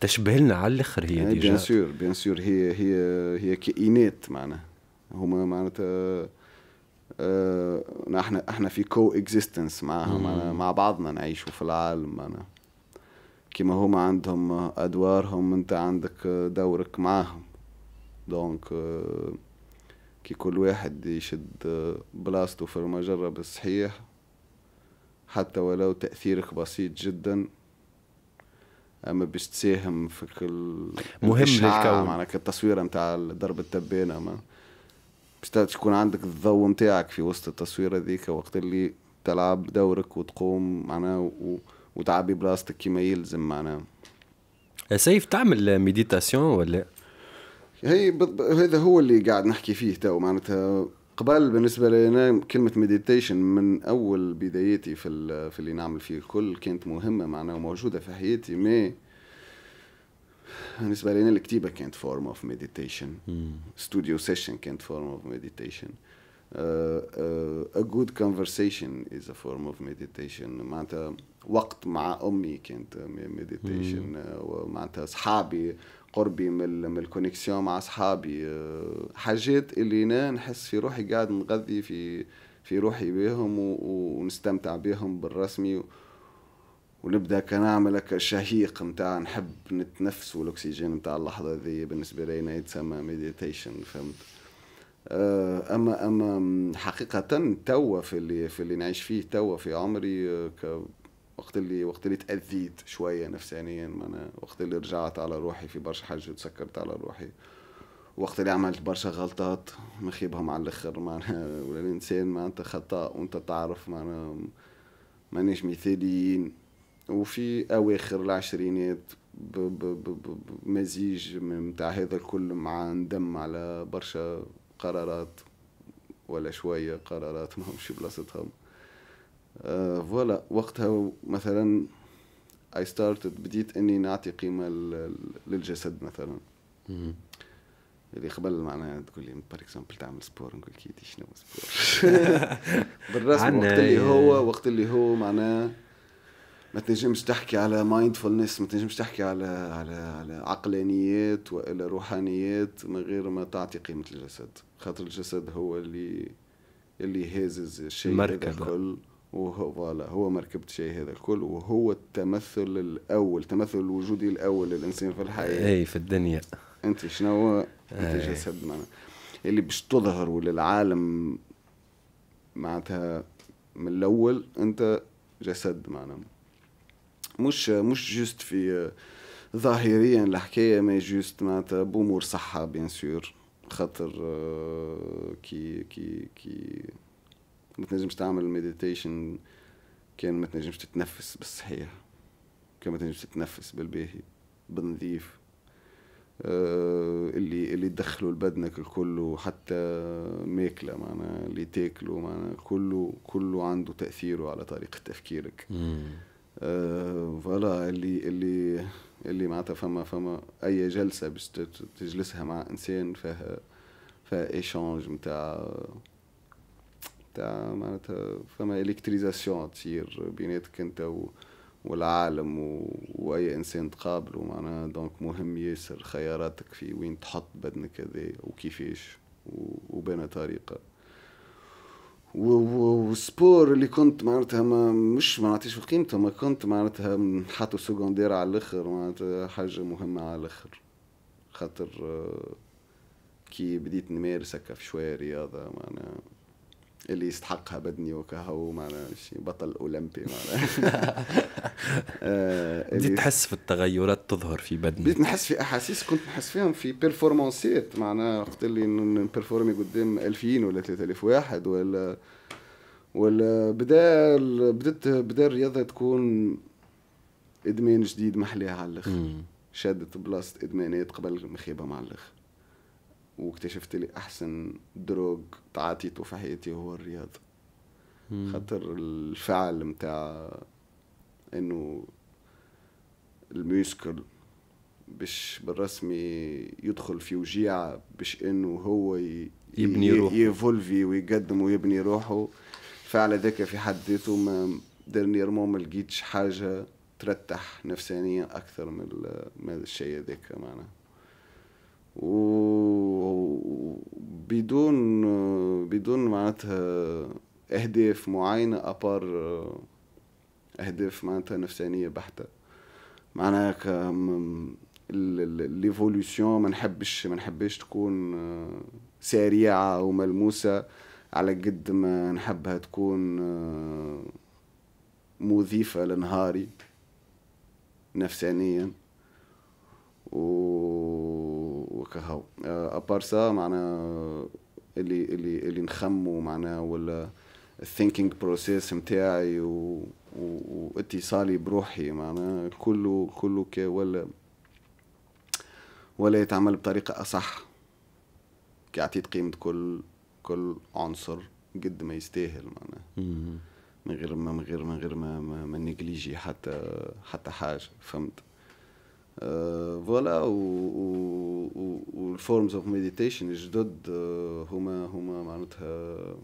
تشبه لنا على الاخر هي يعني ديجا بيان سور بيان سور هي هي هي كائنات معناها هما معناتها اه احنا احنا في كو اكزيستنس معاها مع بعضنا نعيشوا في العالم معناها كيما هما عندهم ادوارهم انت عندك دورك معاهم دونك كي كل واحد يشد بلاصتو في المجرة بالصحيح حتى ولو تأثيرك بسيط جدا اما باش تساهم في كل مهم للكون معناها كالتصويرة نتاع درب التبانه ما باش تكون عندك الضوء نتاعك في وسط التصويره ذيك وقت اللي تلعب دورك وتقوم معناها و... وتعبي براستك كيما يلزم معناها إيه، سيف تعمل ميديتاسيون ولا هي هذا هو اللي قاعد نحكي فيه تو معناتها قبل بالنسبة أنا كلمة مديتيشن من أول بدايتي في, في اللي نعمل فيه الكل كانت مهمة معناها وموجودة في حياتي ما بالنسبة أنا الكتيبة كانت فورم اوف مديتيشن ستوديو سيشن كانت فورم اوف مديتيشن Uh, uh, a good conversation is a form of meditation معناتها وقت مع امي كانت meditation uh, معناتها اصحابي قربي من من الكونيكسيون مع اصحابي حاجات اللي انا نحس في روحي قاعد نغذي في في روحي بهم ونستمتع بهم بالرسمي ونبدا كنعمل هكا شهيق نتاع نحب نتنفس والاكسجين نتاع اللحظه ذي بالنسبه لي تسمى مديتيشن فهمت آه، اما اما حقيقه توا في اللي في اللي نعيش فيه توا في عمري آه، وقت اللي وقت اللي تاذيت شويه نفسانيا انا وقت اللي رجعت على روحي في برشا حاجات تسكرت على روحي وقت اللي عملت برشا غلطات مخيبهم على الاخر معناها [LAUGHS] ولا الانسان معناتها خطا وانت تعرف معناها مانيش مثاليين وفي اواخر العشرينات بمزيج تاع هذا الكل مع ندم على برشا قرارات ولا شويه قرارات ما همش بلاصتهم آه، فوالا وقتها مثلا اي ستارتد بديت اني نعطي قيمه للجسد مثلا اللي قبل معناها تقول لي بار اكزومبل تعمل سبور نقول كي شنو سبور [LAUGHS] بالرسم وقت اللي هو وقت اللي هو معناه ما تنجمش تحكي على مايندفولنس ما تنجمش تحكي على على على عقلانيات والا روحانيات من غير ما تعطي قيمه الجسد خاطر الجسد هو اللي اللي هازز الشيء هذا الكل وهو فوالا هو مركبة الشيء هذا الكل وهو التمثل الاول التمثل الوجودي الاول للانسان في الحياه اي في الدنيا انت شنو انت إيه. جسد معناها اللي باش تظهر وللعالم معناتها من الاول انت جسد معناها مش مش جوست في آه، ظاهريا الحكايه ما جوست معناتها بامور صحه بيان سور خاطر آه، كي كي كي ما تنجمش تعمل مديتيشن كان ما تنجمش تتنفس بالصحيح كان ما تنجمش تتنفس بالباهي بالنظيف آه، اللي اللي تدخلوا لبدنك الكل وحتى ماكله معنا اللي تاكله معنا كله كله عنده تاثيره على طريقه تفكيرك آه، فوالا اللي اللي اللي معناتها فما فما اي جلسه باش تجلسها مع انسان فيها فيها ايشانج نتاع نتاع معناتها فما الكتريزاسيون تصير بيناتك انت و والعالم و... واي انسان تقابله معناها دونك مهم ياسر خياراتك في وين تحط بدنك هذا وكيفاش و... وبين طريقه والسبور اللي كنت معناتها ما مش ما نعطيش قيمته ما كنت معناتها نحطو سكوندير على الاخر معناتها حاجه مهمه على الاخر خاطر آه، كي بديت نمارس هكا في شويه رياضه معناها اللي يستحقها بدني وكهو معنا شي بطل اولمبي معنا [LAUGHS] آه، بديت تحس في التغيرات تظهر في بدني بديت نحس في احاسيس كنت نحس فيهم في بيرفورمانسات معناها وقت اللي نبرفورمي قدام 2000 ولا 3000 واحد ولا ولا بدا بدات بدا الرياضه تكون ادمان جديد محليها على الاخر شادت بلاصه ادمانات قبل مخيبه مع الاخر واكتشفت لي احسن دروج تعاطيته في حياتي هو الرياضه خاطر الفعل متاع انه الميوسكل باش بالرسمي يدخل في وجيعة باش انه هو ي... يبني روحه يفولفي ويقدم ويبني روحه فعل ذاك في حد ذاته ما رمو ما لقيتش حاجه ترتح نفسانيا اكثر من, من الشيء هذاك معناها وبدون بدون معناتها اهداف معينه ابار اهداف معناتها نفسانيه بحته معناها ليفولوسيون ما نحبش ما نحبش تكون سريعه وملموسه على قد ما نحبها تكون مضيفه لنهاري نفسانيا وكهو ابار سا معناها اللي اللي اللي نخمو معناها ولا الثينكينج بروسيس نتاعي واتصالي بروحي معناها كله كله ولا ولا يتعمل بطريقة أصح كي عطيت قيمة كل كل عنصر قد ما يستاهل معناها من غير ما من غير من غير ما ما, ما نجليجي حتى حتى حاجة فهمت آه، فوالا والفورمز اوف ميديتيشن الجدد آه، هما هما معناتها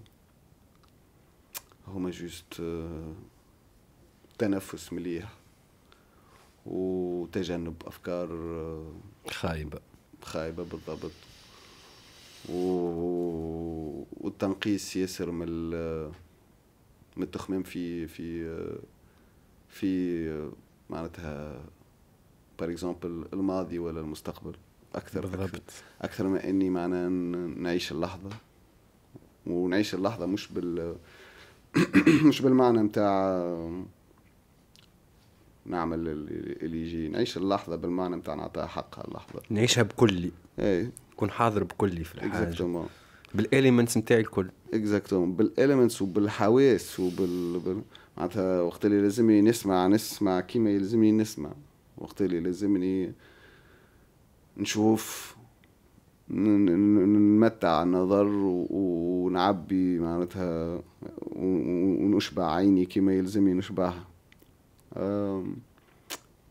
هما جوست آه، تنفس مليح وتجنب افكار خايبه خايبه بالضبط و... والتنقيس ياسر من من التخمام في في في معناتها اكزومبل الماضي ولا المستقبل اكثر بالضبط. اكثر, أكثر ما اني معناها نعيش اللحظه ونعيش اللحظه مش بال [COUGHS] مش بالمعنى نتاع نعمل اللي يجي نعيش اللحظه بالمعنى نتاع نعطيها حقها اللحظه نعيشها بكلي اي نكون حاضر بكلي في الحاجه اكزاكتومون بالاليمنتس نتاعي الكل اكزاكتومون بالاليمنتس وبالحواس وبال معناتها وقت اللي لازمني نسمع نسمع كيما يلزمني نسمع وقت اللي لازمني نشوف نمتع النظر ونعبي معناتها ونشبع عيني كما يلزمني نشبعها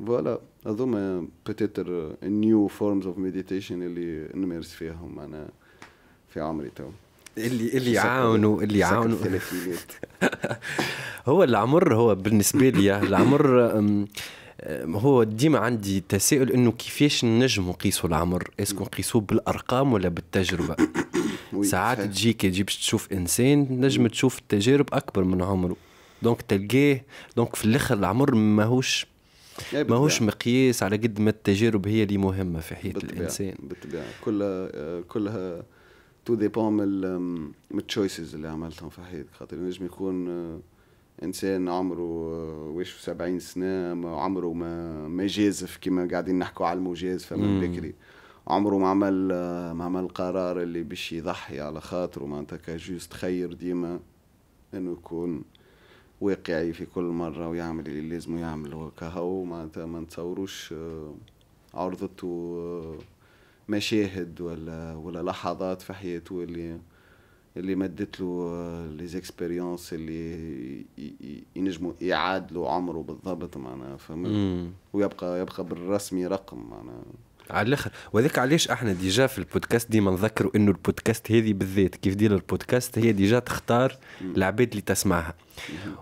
فوالا هذوما بتيتر نيو فورمز اوف مديتيشن اللي نمارس فيهم انا في عمري تو اللي اللي يعاونوا اللي يعاونوا [LAUGHS] هو العمر هو بالنسبه لي العمر هو ديما عندي تساؤل انه كيفاش نجم نقيسوا العمر اسكو نقيسوه بالارقام ولا بالتجربه [COUGHS] ساعات تجيك تجي باش تشوف انسان نجم تشوف تجارب اكبر من عمره دونك تلقاه دونك في الاخر العمر ماهوش ماهوش مقياس على قد ما التجارب هي اللي مهمه في حياه الانسان بالطبيعه كلها كلها تو ديبون من التشويسز اللي عملتهم في حياتك خاطر نجم يكون انسان عمره واش 70 سنه ما عمره ما ما جازف كما قاعدين نحكوا على المجازفه من بكري عمره ما عمل ما عمل قرار اللي باش يضحي على خاطره انت كجوست خير ديما انه يكون واقعي في كل مره ويعمل اللي لازم يعمله كهو انت ما نتصوروش عرضته مشاهد ولا ولا لحظات في حياته اللي اللي مدت له لي آه، زيكسبيريونس اللي ينجموا يعادلوا عمره بالضبط معناها فهمت ويبقى يبقى بالرسمي رقم معناها على الاخر وذاك علاش احنا ديجا في البودكاست ديما نذكروا انه البودكاست هذه بالذات كيف دير البودكاست هي ديجا تختار العباد اللي تسمعها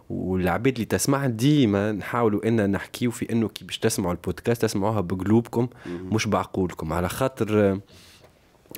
والعباد اللي تسمعها ديما نحاولوا ان نحكيوا في انه كي باش تسمعوا البودكاست تسمعوها بقلوبكم مش بعقولكم على خاطر آه،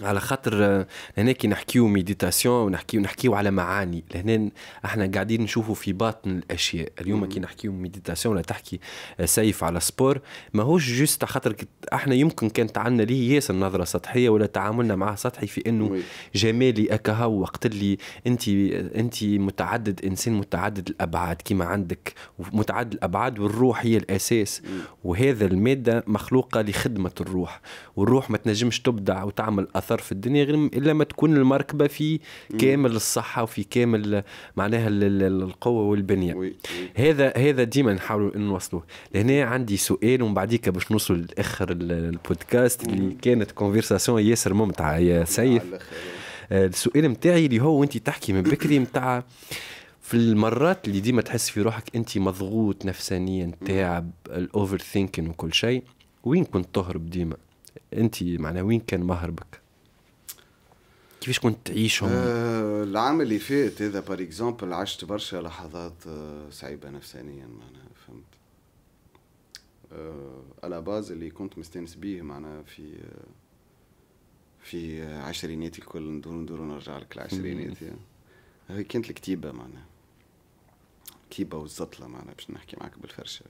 على خاطر آه، هناك نحكيو ميديتاسيون ونحكيو نحكيو على معاني لهنا احنا قاعدين نشوفوا في باطن الاشياء اليوم كي نحكيو ميديتاسيون ولا تحكي آه، سيف على سبور ماهوش جوست خاطر احنا يمكن كانت عندنا ليه ياسر نظره سطحيه ولا تعاملنا معها سطحي في انه جمالي اكها وقت اللي انت انت متعدد انسان متعدد الابعاد كيما عندك متعدد الابعاد والروح هي الاساس وهذا الماده مخلوقه لخدمه الروح والروح ما تنجمش تبدع وتعمل اثر في الدنيا غير الا ما تكون المركبه في كامل الصحه وفي كامل معناها القوه والبنيه هذا هذا ديما نحاولوا نوصلوه لهنا عندي سؤال ومن بعديك باش نوصل لاخر البودكاست اللي كانت كونفرساسيون ياسر ممتعه يا سيف آه، السؤال نتاعي اللي هو وانت تحكي من بكري نتاع في المرات اللي ديما تحس في روحك انت مضغوط نفسانيا تعب الاوفر ثينكين وكل شيء وين كنت تهرب ديما انت معناها وين كان مهربك كيفاش كنت تعيشهم؟ آه العام اللي فات هذا بار اكزومبل عشت برشا لحظات آه صعيبه نفسانيا معناها فهمت آه على باز اللي كنت مستانس بيه معناها في آه في عشريناتي الكل ندور ندور ونرجع لك العشرينات هي كانت الكتيبه معناها كتيبه والزطله معناها باش نحكي معك بالفرشه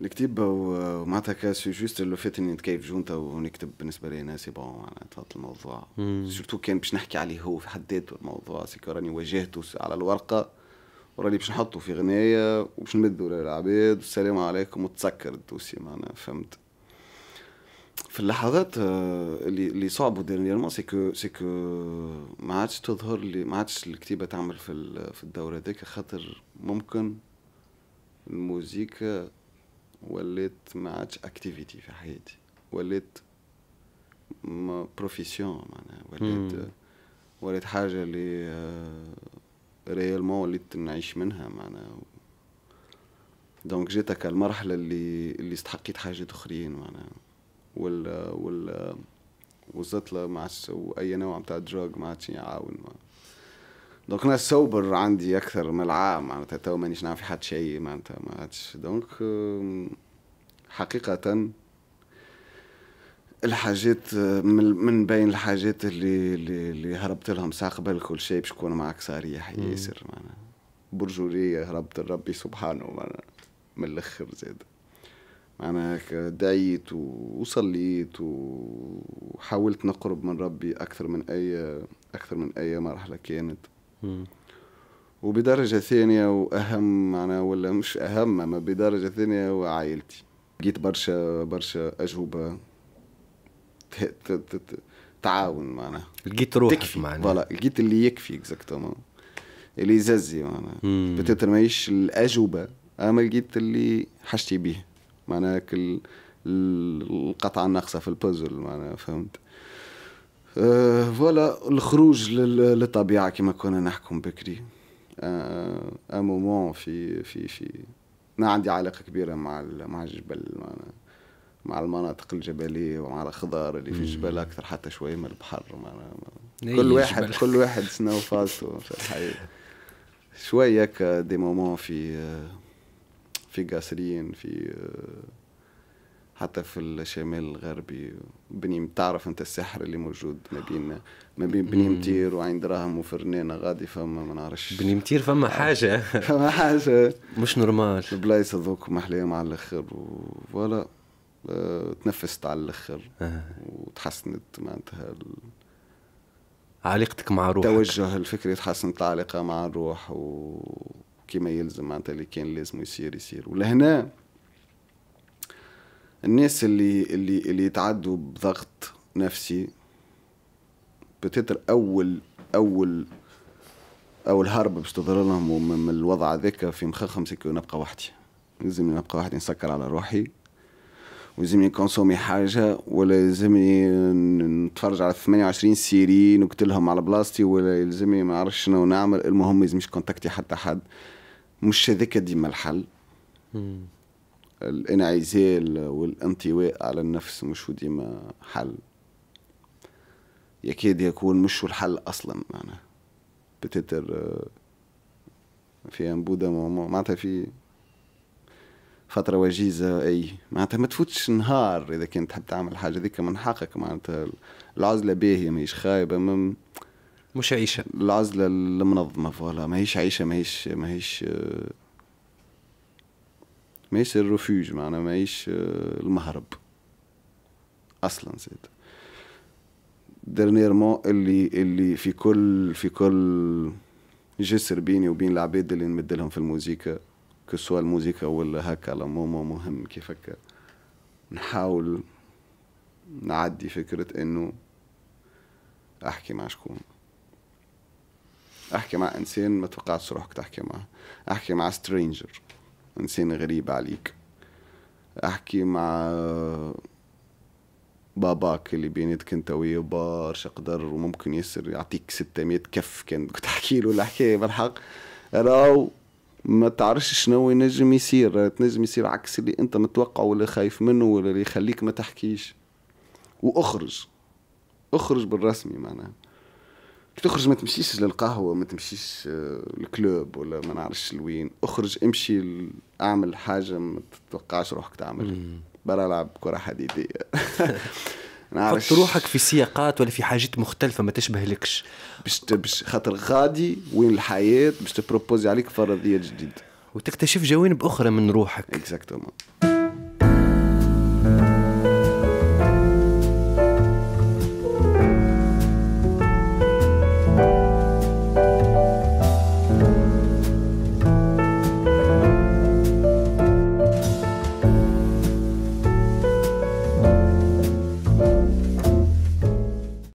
الكتيبة ومعناتها كاسو جوست لو فات اني نتكيف جونتا ونكتب بالنسبة لي ناسي بون معناتها الموضوع سيرتو كان باش نحكي عليه هو في حد ذاته الموضوع سيكو راني واجهته على الورقة وراني باش نحطه في غناية وباش نمدو للعباد السلام عليكم وتسكر الدوسي معنا فهمت في اللحظات آه، اللي اللي صعبوا ديرنييرمون سي كو سي كو ما عادش تظهر لي ما عادش الكتيبه تعمل في في الدور هذاك خاطر ممكن الموزيكا وليت ما عادش اكتيفيتي في حياتي وليت بروفيسيون معناها وليت وليت حاجه اللي ريالمون آه، وليت نعيش منها معناها دونك جيتك المرحله اللي اللي استحقيت حاجات اخرين معناها وال وال والزطله مع اي نوع نتاع دراج ما عادش يعاون معناها دونك انا سوبر عندي اكثر من العام معناتها تو مانيش نعرف حد شيء معناتها ما عادش دونك حقيقه الحاجات من بين الحاجات اللي اللي, اللي هربت لهم ساعه قبل كل شيء باش يكون معك صريح ياسر معناها برجوليه هربت لربي سبحانه معناها من الاخر زاد معناها دعيت وصليت وحاولت نقرب من ربي اكثر من اي اكثر من اي مرحله كانت وبدرجة ثانية وأهم معنا ولا مش أهم أما بدرجة ثانية وعائلتي لقيت برشا برشا أجوبة تعاون معنا لقيت روحك معنا فوالا لقيت اللي يكفي اكزاكتومون اللي يززي معنا بتتر ماهيش الأجوبة أما لقيت اللي حشتي بيه معناها كل القطعة الناقصة في البازل معناها فهمت آه، فوالا الخروج للطبيعه كما كنا نحكم بكري ان آه، مومون في في في انا عندي علاقه كبيره مع مع الجبل مع المناطق الجبليه ومع الخضار اللي في الجبل اكثر حتى شويه من البحر إيه، كل واحد كل واحد سنو وفاصله في الحياه شويه هكا دي مومون في آه، في قاسرين في حتى في الشمال الغربي بنيم تعرف انت السحر اللي موجود ما بين ما بين بنيمتير وعين دراهم وفرنانه غادي فما ما نعرفش بنيمتير فما حاجه [LAUGHS] فما حاجه مش نورمال البلايص هذوك محلاهم على الاخر ولا آه، تنفست على الاخر آه. وتحسنت معناتها علاقتك مع روحك التوجه الفكري تحسنت العلاقه مع الروح وكما يلزم معناتها اللي كان لازم يصير يصير ولهنا الناس اللي اللي اللي يتعدوا بضغط نفسي بتتر اول اول اول هرب باش تظهر لهم من الوضع هذاك في مخخم سكو نبقى وحدي لازمني نبقى وحدي نسكر على روحي ولازمني نكونسومي حاجة ولا يلزمني نتفرج على 28 سيري نقتلهم على بلاصتي ولا يلزمني ما نعرفش شنو نعمل المهم ما يلزمش كونتاكتي حتى حد مش هذاك ديما الحل الانعزال والانطواء على النفس مش ديما حل يكاد يكون مش الحل اصلا معناها بتتر آه، في انبودا معناتها في فترة وجيزة أي معناتها ما تفوتش نهار إذا كنت تحب تعمل حاجة ذيك من حقك معناتها العزلة باهية ماهيش خايبة مم مش عيشة العزلة المنظمة فوالا ماهيش عيشة ماهيش ماهيش آه، ماهيش الرفوج معناها ماهيش آه، المهرب اصلا زيد ديرنيرمون اللي اللي في كل في كل جسر بيني وبين العباد اللي نمدلهم في الموزيكا كسوا الموزيكا ولا هكا على موما مهم كيف هكا نحاول نعدي فكرة انه احكي مع شكون احكي مع انسان ما توقعتش روحك تحكي معه احكي مع سترينجر انسان غريب عليك احكي مع باباك اللي بيناتك انت وياه برشا قدر وممكن ياسر يعطيك 600 كف كان كنت تحكي له الحكايه بالحق راو ما تعرفش شنو ينجم يصير تنجم يصير عكس اللي انت متوقعه ولا خايف منه ولا اللي يخليك ما تحكيش واخرج اخرج بالرسمي معناها كي تخرج ما تمشيش للقهوه ما تمشيش آه، للكلوب ولا ما نعرفش لوين اخرج امشي اعمل حاجه ما تتوقعش روحك تعملها برا العب كره حديديه [LAUGHS] [LAUGHS] نعرفش روحك في سياقات ولا في حاجات مختلفه ما تشبهلكش باش باش خاطر غادي وين الحياه باش تبروبوزي عليك فرضيه جديده وتكتشف جوانب اخرى من روحك اكزاكتومون